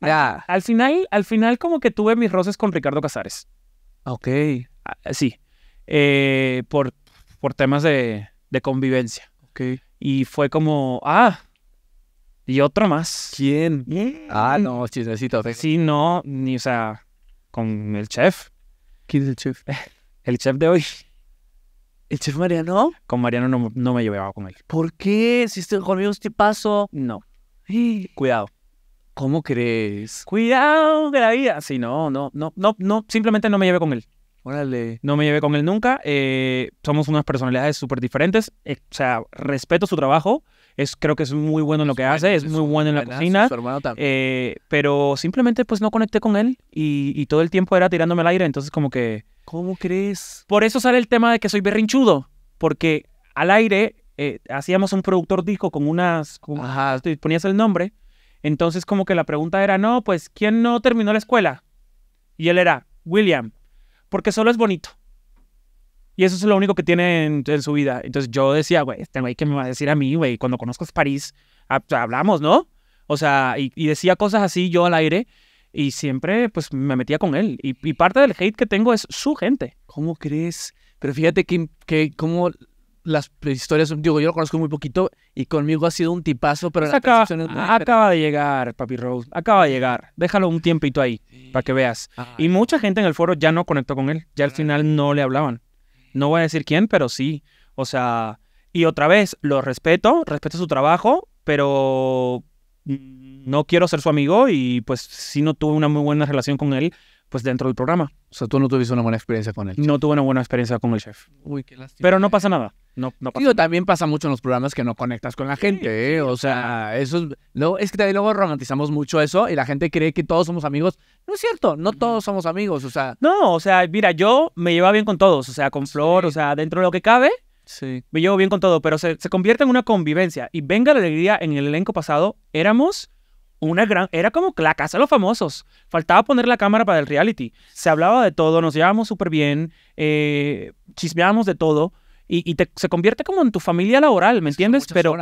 Al final, al final como que tuve mis roces con Ricardo Casares. Ah, ok. Ah, sí. Eh, por, por temas de, convivencia. Ok. Y fue como, ah, y otro más. ¿Quién? Mm. Ah, no, chismecito. Sí, no, ni, o sea, con el chef. ¿Quién es el chef? El chef de hoy. ¿El chef Mariano? Con Mariano no, me llevaba con él. ¿Por qué? Si estoy conmigo este paso. No. Cuidado. ¿Cómo crees? Cuidado de la vida. Sí, no, no, no, no, no, simplemente no me llevé con él. Órale. No me llevé con él nunca. Eh, somos unas personalidades súper diferentes. Eh, o sea, respeto su trabajo. Es, creo que es muy bueno en lo que hace, es muy bueno en la cocina. Su hermano también. Eh, pero simplemente pues no conecté con él y, y todo el tiempo era tirándome al aire. Entonces como que ¿Cómo crees? Por eso sale el tema de que soy berrinchudo, porque al aire eh, hacíamos un productor disco con unas... Ajá. Ponías el nombre. Entonces como que la pregunta era, no, pues, ¿quién no terminó la escuela? Y él era, William, porque solo es bonito. Y eso es lo único que tiene en, su vida. Entonces yo decía, güey, este güey que me va a decir a mí, güey, cuando conozcas París, hablamos, ¿no? O sea, y, decía cosas así yo al aire y siempre pues me metía con él. Y, parte del hate que tengo es su gente. ¿Cómo crees? Pero fíjate que, que como las historias, digo, yo lo conozco muy poquito y conmigo ha sido un tipazo, pero... Pues acaba, acaba de llegar, papi Rose, acaba de llegar. Déjalo un tiempito ahí para que veas. Y mucha gente en el foro ya no conectó con él, ya al final no le hablaban. No voy a decir quién, pero sí. O sea, y otra vez, lo respeto, respeto su trabajo, pero no quiero ser su amigo y pues si no tuve una muy buena relación con él pues dentro del programa. O sea, tú no tuviste una buena experiencia con él. No tuve una buena experiencia con el chef. Uy, qué lástima. Pero no pasa nada. No, no pasa Digo, también pasa mucho en los programas que no conectas con la gente, ¿eh? O sea, eso es... No, es que también luego romantizamos mucho eso y la gente cree que todos somos amigos. No es cierto, no todos somos amigos, o sea... No, o sea, mira, yo me llevaba bien con todos, o sea, con Flor, o sea, dentro de lo que cabe... Sí. Me llevo bien con todo, pero se, se convierte en una convivencia. Y venga la alegría, en el elenco pasado éramos una gran, era como la casa de los famosos. Faltaba poner la cámara para el reality. Se hablaba de todo, nos llevábamos súper bien, eh, chismeábamos de todo. Y, se convierte como en tu familia laboral, ¿me entiendes? Pero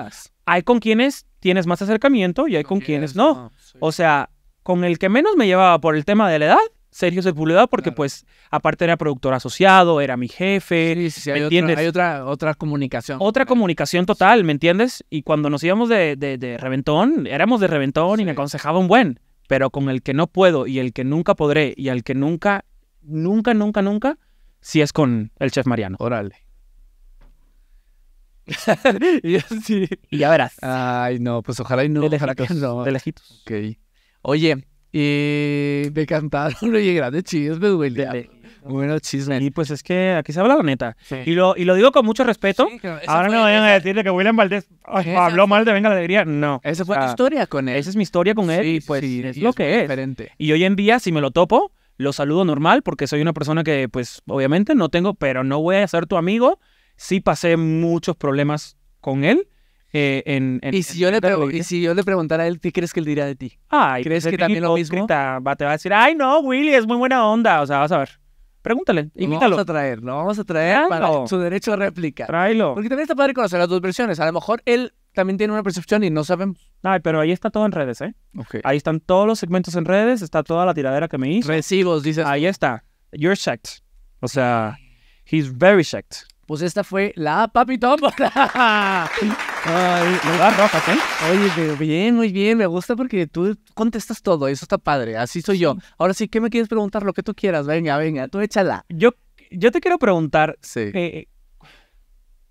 hay con quienes tienes más acercamiento y hay con, quienes, no. O sea, con el que menos me llevaba por el tema de la edad, Sergio Sepúlveda porque pues aparte era productor asociado, era mi jefe, sí, sí, sí, hay entiendes? Otra, hay otra, comunicación. Otra eh. comunicación total, ¿me entiendes? Y cuando nos íbamos de, reventón, éramos de reventón y me aconsejaba un buen, pero con el que no puedo y el que nunca podré y al que nunca, nunca, nunca, nunca, si es con el chef Mariano. Órale. y, ya verás. Ay, no, pues ojalá y no. De De lejitos. Ok. Oye, y me cantaron, oye, grandes chismes, me Bueno, chismes. Y pues es que aquí se habla la neta. Y, lo, y lo digo con mucho respeto. Ahora no vayan a decirle que William Valdés habló mal de Venga la Alegría. No. Esa fue tu historia con él. Esa es mi historia con él. Sí, y pues es lo que es. Y hoy en día, si me lo topo, lo saludo normal porque soy una persona que, pues, obviamente no tengo, pero no voy a ser tu amigo. Sí pasé muchos problemas con él eh, en, ¿Y, si yo le si yo le preguntara a él, ¿qué crees que él diría de ti? Ay, ¿crees pues, que también lo mismo? te va a decir, ay, no, Willy, es muy buena onda. O sea, vas a ver. Pregúntale, invítalo. Lo vamos a traer, lo vamos a traer para su derecho a réplica. Tráelo. Porque también está padre conocer las dos versiones. A lo mejor él también tiene una percepción y no sabemos. Ay, pero ahí está todo en redes, ¿eh? Okay. Ahí están todos los segmentos en redes, está toda la tiradera que me hizo. Recibos, dices. Ahí está. You're checked. O sea, he's very checked. Pues esta fue la Papi Tómbola. Ay, me ¿eh? Oye, bien, muy bien. Me gusta porque tú contestas todo. Eso está padre. Así soy yo. Ahora sí, ¿qué me quieres preguntar? Lo que tú quieras. Venga, venga. Tú échala. Yo, yo te quiero preguntar. Sí. Eh,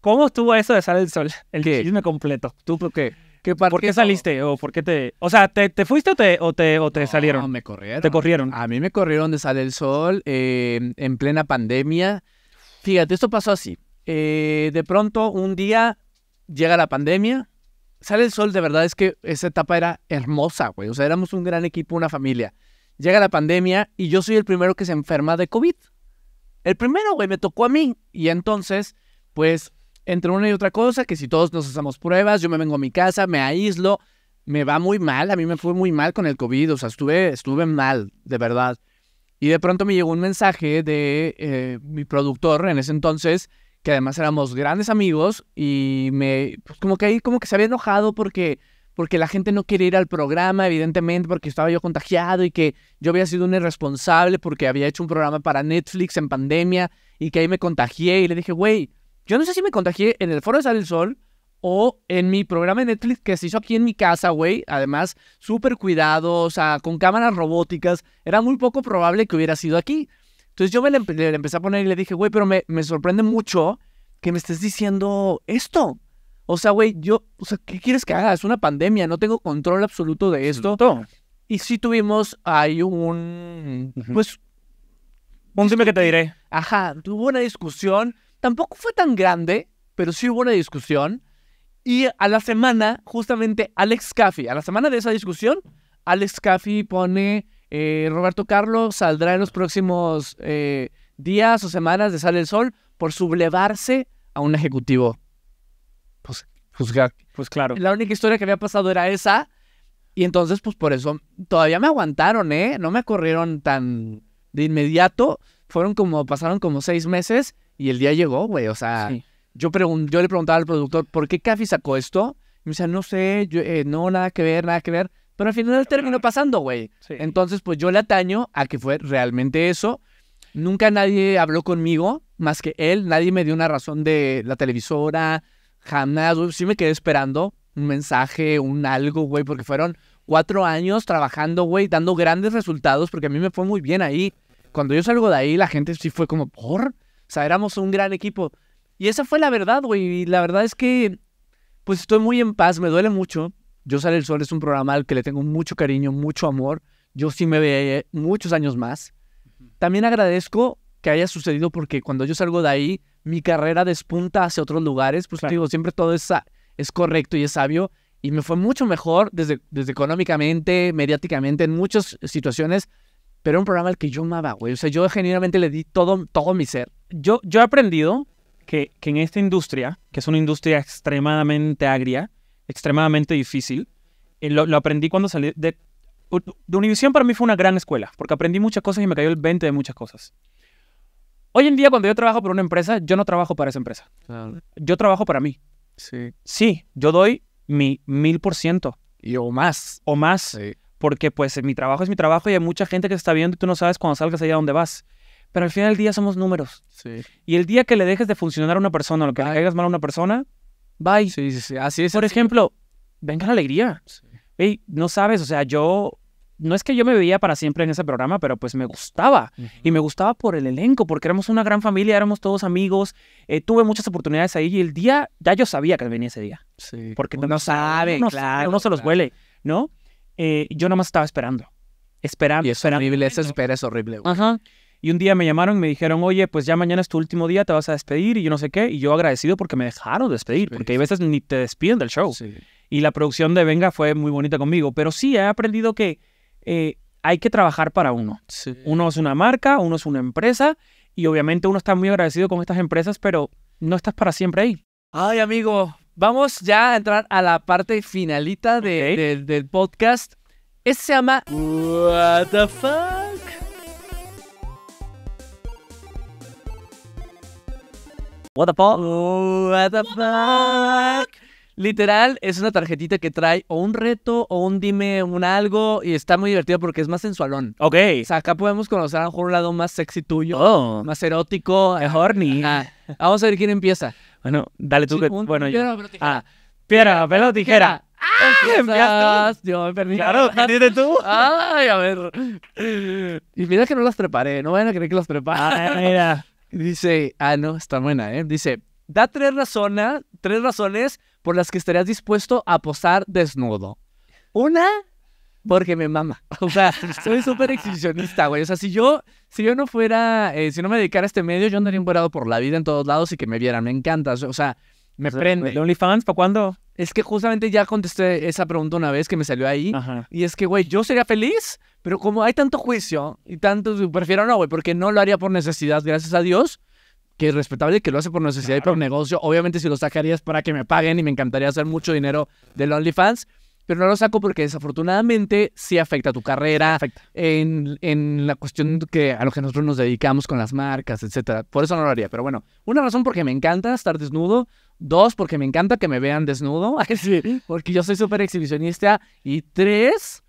¿Cómo estuvo eso de Sal el Sol? El chisme completo. ¿Tú por qué? ¿Por qué saliste? ¿O por qué te.? O sea, ¿te, fuiste o te, o te, salieron? No, me corrieron. ¿Te corrieron? A mí me corrieron de Sal el Sol eh, en plena pandemia. Fíjate, esto pasó así. Eh, de pronto un día llega la pandemia, sale el sol, de verdad es que esa etapa era hermosa, güey. O sea, éramos un gran equipo, una familia. Llega la pandemia y yo soy el primero que se enferma de COVID. El primero, güey, me tocó a mí. Y entonces, pues, entre una y otra cosa, que si todos nos hacemos pruebas, yo me vengo a mi casa, me aíslo, me va muy mal, a mí me fue muy mal con el COVID, o sea, estuve, estuve mal, de verdad. Y de pronto me llegó un mensaje de eh, mi productor en ese entonces, que además éramos grandes amigos y me, pues, como que ahí como que se había enojado porque, porque la gente no quería ir al programa, evidentemente, porque estaba yo contagiado y que yo había sido un irresponsable porque había hecho un programa para Netflix en pandemia y que ahí me contagié y le dije, güey, yo no sé si me contagié en el Foro de Sal del Sol o en mi programa de Netflix que se hizo aquí en mi casa, güey. Además, súper cuidado, o sea, con cámaras robóticas. Era muy poco probable que hubiera sido aquí. Entonces yo me le, empecé a poner y le dije, güey, pero me, sorprende mucho que me estés diciendo esto. O sea, güey, yo, o sea, ¿qué quieres que haga? Es una pandemia, no tengo control absoluto de esto. Y sí tuvimos hay un, pues... Un que te diré. Ajá, tuvo una discusión, tampoco fue tan grande, pero sí hubo una discusión. Y a la semana, justamente Alex Caffey, a la semana de esa discusión, Alex Caffey pone eh, Roberto Carlos saldrá en los próximos eh, días o semanas de Sale el Sol por sublevarse a un ejecutivo. Pues, pues, claro. La única historia que había pasado era esa. Y entonces, pues por eso todavía me aguantaron, ¿eh? No me corrieron tan de inmediato. Fueron como, pasaron como seis meses y el día llegó, güey. O sea, yo, yo le preguntaba al productor, ¿por qué Café sacó esto? Y me decía, no sé, eh, no, nada que ver, nada que ver. Pero al final terminó pasando, güey. Entonces, pues yo le ataño a que fue realmente eso. Nunca nadie habló conmigo más que él. Nadie me dio una razón de la televisora. Jamás, Sí me quedé esperando un mensaje, un algo, güey, porque fueron cuatro años trabajando, güey, dando grandes resultados, porque a mí me fue muy bien ahí. Cuando yo salgo de ahí, la gente sí fue como, ¿por? O sea, éramos un gran equipo. Y esa fue la verdad, güey. Y la verdad es que, pues estoy muy en paz, me duele mucho. Yo Sale el Sol es un programa al que le tengo mucho cariño, mucho amor. Yo sí me veía muchos años más. También agradezco que haya sucedido porque cuando yo salgo de ahí, mi carrera despunta hacia otros lugares. Pues digo, siempre todo es, es correcto y es sabio. Y me fue mucho mejor desde, desde económicamente, mediáticamente, en muchas situaciones. Pero era un programa al que yo amaba, güey. O sea, yo genuinamente le di todo, todo mi ser. Yo, yo he aprendido que, que en esta industria, que es una industria extremadamente agria, extremadamente difícil. Eh, lo, aprendí cuando salí de... De universidad para mí fue una gran escuela, porque aprendí muchas cosas y me cayó el 20 de muchas cosas. Hoy en día, cuando yo trabajo por una empresa, yo no trabajo para esa empresa. Yo trabajo para mí. Sí. Sí, yo doy mi mil por ciento. Y o más. O más. Porque pues eh, mi trabajo es mi trabajo y hay mucha gente que está viendo y tú no sabes cuando salgas allá dónde vas. Pero al final del día somos números. Sí. Y el día que le dejes de funcionar a una persona o que hagas mal a una persona, Bye. Sí, sí, sí. Así es. Por ejemplo, venga la alegría. no sabes, o sea, yo no es que yo me veía para siempre en ese programa, pero pues me gustaba. Y me gustaba por el elenco, porque éramos una gran familia, éramos todos amigos. Eh, tuve muchas oportunidades ahí y el día, ya yo sabía que venía ese día. Sí. Porque no sabe, uno, claro. Uno se los huele, ¿no? Eh, yo más estaba esperando. Esperando. Y es horrible, esa espera es horrible. Güey. Ajá. Y un día me llamaron y me dijeron, oye, pues ya mañana es tu último día, te vas a despedir y yo no sé qué. Y yo agradecido porque me dejaron despedir, porque hay veces ni te despiden del show. Y la producción de Venga fue muy bonita conmigo. Pero sí, he aprendido que eh, hay que trabajar para uno. Uno es una marca, uno es una empresa y obviamente uno está muy agradecido con estas empresas, pero no estás para siempre ahí. Ay, amigo, vamos ya a entrar a la parte finalita de, del podcast. Este se llama What the fuck? What the fuck? Oh, the Literal, es una tarjetita que trae o un reto o un dime un algo y está muy divertido porque es más sensualón. Ok. O sea, acá podemos conocer a un lado más sexy tuyo, oh. más erótico. Es eh, horny. Vamos a ver quién empieza. Bueno, dale tú. que, bueno, yo. Ah, piedra, pelo, tijera. ¡Ah! Yo me perdí. Claro, dices tú. Ay, a ver. Y mira que no las preparé. No vayan a creer que las preparé. Ah, mira. Dice, ah, no, está buena, ¿eh? Dice, da tres, razones, tres razones por las que estarías dispuesto a posar desnudo. Una, porque me mama. O sea, soy súper exhibicionista, güey. O sea, si yo, si yo no fuera, eh, si no me dedicara a este medio, yo andaría emburado por la vida en todos lados y que me vieran. Me encanta. O sea, me prende. ¿Le OnlyFans para cuándo? Es que justamente ya contesté esa pregunta una vez que me salió ahí. Y es que, güey, yo sería feliz, pero como hay tanto juicio y tanto, pues, prefiero no, güey, porque no lo haría por necesidad, gracias a Dios, que es respetable que lo hace por necesidad y por negocio. Obviamente si lo sacarías para que me paguen y me encantaría hacer mucho dinero del OnlyFans, pero no lo saco porque desafortunadamente sí afecta a tu carrera, afecta. En, en, la cuestión que a lo que nosotros nos dedicamos con las marcas, etcétera. Por eso no lo haría, pero bueno, una razón porque me encanta estar desnudo, Dos, porque me encanta que me vean desnudo, porque yo soy súper exhibicionista. Y tres,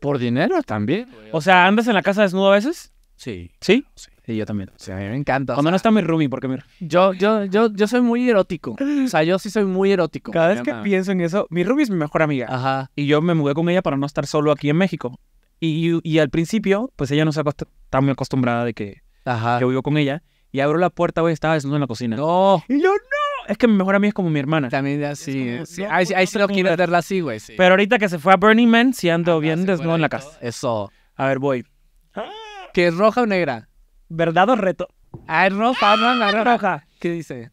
por dinero también. O sea, ¿andas en la casa desnudo a veces? Sí. ¿Sí? Sí, yo también. Sí, a mí me encanta. Cuando no está mi ruby porque mira. Yo, yo, yo, yo soy muy erótico. O sea, yo sí soy muy erótico. Cada vez que pienso en eso, mi ruby es mi mejor amiga. Ajá. Y yo me mudé con ella para no estar solo aquí en México. Y, y al principio, pues ella no se está muy acostumbrada de que Ajá. yo vivo con ella. Y abro la puerta, güey, estaba desnudo en la cocina. ¡No! Y yo, ¡no! es que mi mejor amiga es como mi hermana. También así. Eh, ahí sí, lo quiero verla así, güey. Pero ahorita que se fue a Burning Man, sí ando bien desnudo en la casa. Eso. A ver, voy. Ah. ¿Qué es roja o negra? ¿Verdad o reto? Ah, es roja, no, roja. ¿Qué dice?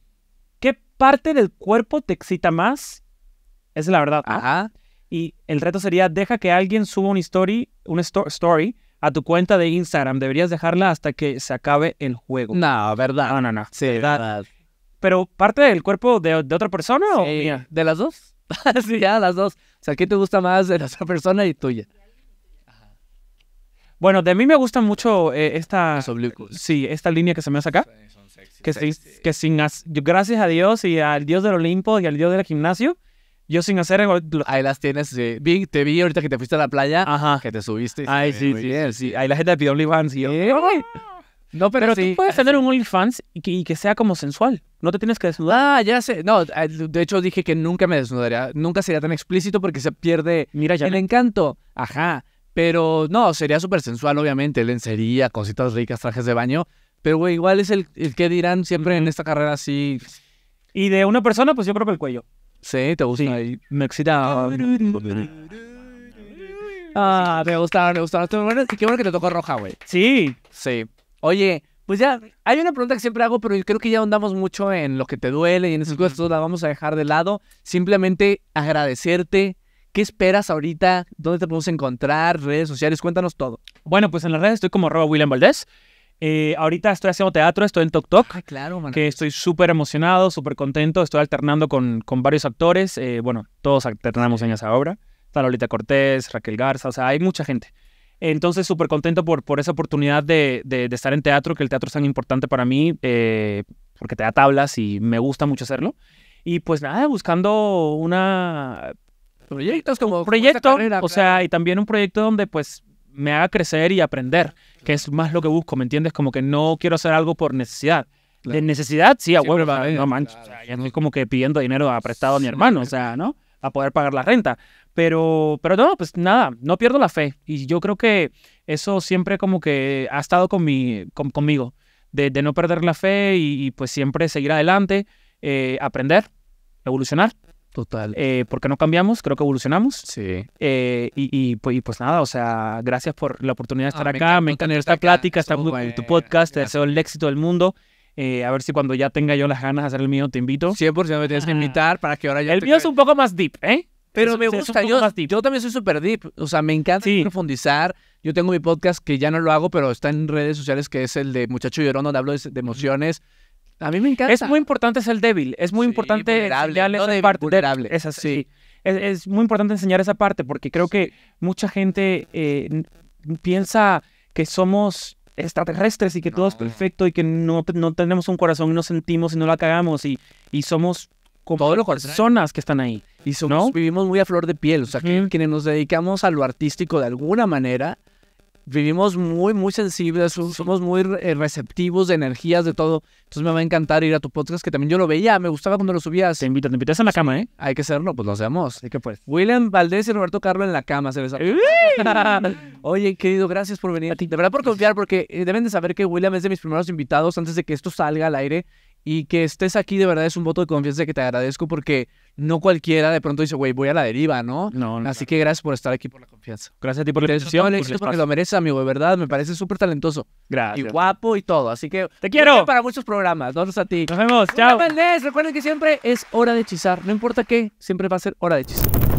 ¿Qué parte del cuerpo te excita más? Esa es la verdad. Ajá. Y el reto sería, deja que alguien suba una story, una story a tu cuenta de Instagram. Deberías dejarla hasta que se acabe el juego. No, verdad. No, no, no. Sí, verdad pero parte del cuerpo de, otra persona o ¿De las dos? sí, ya, las dos. O sea, ¿qué te gusta más de la otra persona y tuya? Bueno, de mí me gusta mucho eh, esta... Sí, esta línea que se me hace acá. que, Sin, que Gracias a Dios y al Dios del Olimpo y al Dios del gimnasio, yo sin hacer. Ahí las tienes, te vi ahorita que te fuiste a la playa. Ajá. Que te subiste. Ay, sí, sí, sí, Ahí la gente pidió OnlyFans y yo. No, pero, sí, tú puedes ah, tener un OnlyFans y que, sea como sensual. No te tienes que desnudar. Ah, ya sé. No, ah, de hecho dije que nunca me desnudaría. Nunca sería tan explícito porque se pierde Mira, el encanto. Ajá. Pero no, sería súper sensual, obviamente. Lencería, cositas ricas, trajes de baño. Pero, güey, igual es el, que dirán siempre en esta carrera así. Y de una persona, pues yo creo que el cuello. Sí, te gusta. Me excita. Ah, me gustaron, me gustaron. Y qué bueno que te tocó roja, güey. Sí. Sí. Oye, pues ya, hay una pregunta que siempre hago, pero creo que ya andamos mucho en lo que te duele y en esas cosas, entonces la vamos a dejar de lado. Simplemente agradecerte. ¿Qué esperas ahorita? ¿Dónde te podemos encontrar? Redes sociales, cuéntanos todo. Bueno, pues en las redes estoy como Robo William Valdés. Eh, ahorita estoy haciendo teatro, estoy en Tok Tok. claro, man. Que estoy súper emocionado, súper contento. Estoy alternando con, con varios actores. Eh, bueno, todos alternamos en esa obra. Está Lolita Cortés, Raquel Garza, o sea, hay mucha gente. Entonces, súper contento por, por esa oportunidad de, de, estar en teatro, que el teatro es tan importante para mí, eh, porque te da tablas y me gusta mucho hacerlo. Y pues nada, buscando una... Proyectos como... proyecto, o sea, y también un proyecto donde pues me haga crecer y aprender, que es más lo que busco, ¿me entiendes? Como que no quiero hacer algo por necesidad. De necesidad, sí, a huevo, no manches. ya no es como que pidiendo dinero a prestado a mi hermano, o sea, ¿no? A poder pagar la renta. Pero, pero no, pues nada, no pierdo la fe. Y yo creo que eso siempre como que ha estado con mi, conmigo, de, no perder la fe y, pues siempre seguir adelante, eh, aprender, evolucionar. Total. Eh, porque no cambiamos, creo que evolucionamos. Sí. Eh, y, pues, y, pues, nada, o sea, gracias por la oportunidad de ah, estar acá, me encanta esta plática, está muy, tu podcast, te deseo el éxito del mundo. a ver si cuando ya tenga yo las ganas de hacer el mío te invito. 100% me tienes que ah. invitar para que ahora ya El mío es un poco más deep, ¿eh? Pero me gusta, yo, yo, también soy súper deep, o sea, me encanta profundizar. Yo tengo mi podcast que ya no lo hago, pero está en redes sociales, que es el de Muchacho Llorón, donde hablo de, emociones. A mí me encanta. Es muy importante ser débil, es muy importante vulnerable, no parte. Vulnerable. Es así. Es, muy importante enseñar esa parte, porque creo que mucha gente eh, piensa que somos extraterrestres y que todo es perfecto y que no, no tenemos un corazón y no sentimos y no la cagamos y, y somos como personas que están ahí. Y somos, vivimos muy a flor de piel. O sea, que, quienes nos dedicamos a lo artístico de alguna manera, vivimos muy, muy sensibles, somos muy eh, receptivos de energías, de todo. Entonces me va a encantar ir a tu podcast, que también yo lo veía, me gustaba cuando lo subías. Te invito, te invitas a la cama, ¿eh? Hay que serlo, pues lo hacemos. y que pues. William Valdés y Roberto Carlos en la cama se Oye, querido, gracias por venir. A ti. De verdad por confiar, porque eh, deben de saber que William es de mis primeros invitados antes de que esto salga al aire. Y que estés aquí, de verdad, es un voto de confianza que te agradezco porque no cualquiera de pronto dice, güey, voy a la deriva, ¿no? No, no Así que gracias por estar aquí, por la confianza. Gracias a ti por la invitación. Te porque lo mereces, amigo, de verdad. Me parece súper talentoso. Gracias. Y guapo y todo. Así que. ¡Te quiero! Para muchos programas. Nosotros a ti. Nos vemos. Chao. Recuerden que siempre es hora de hechizar. No importa qué, siempre va a ser hora de hechizar.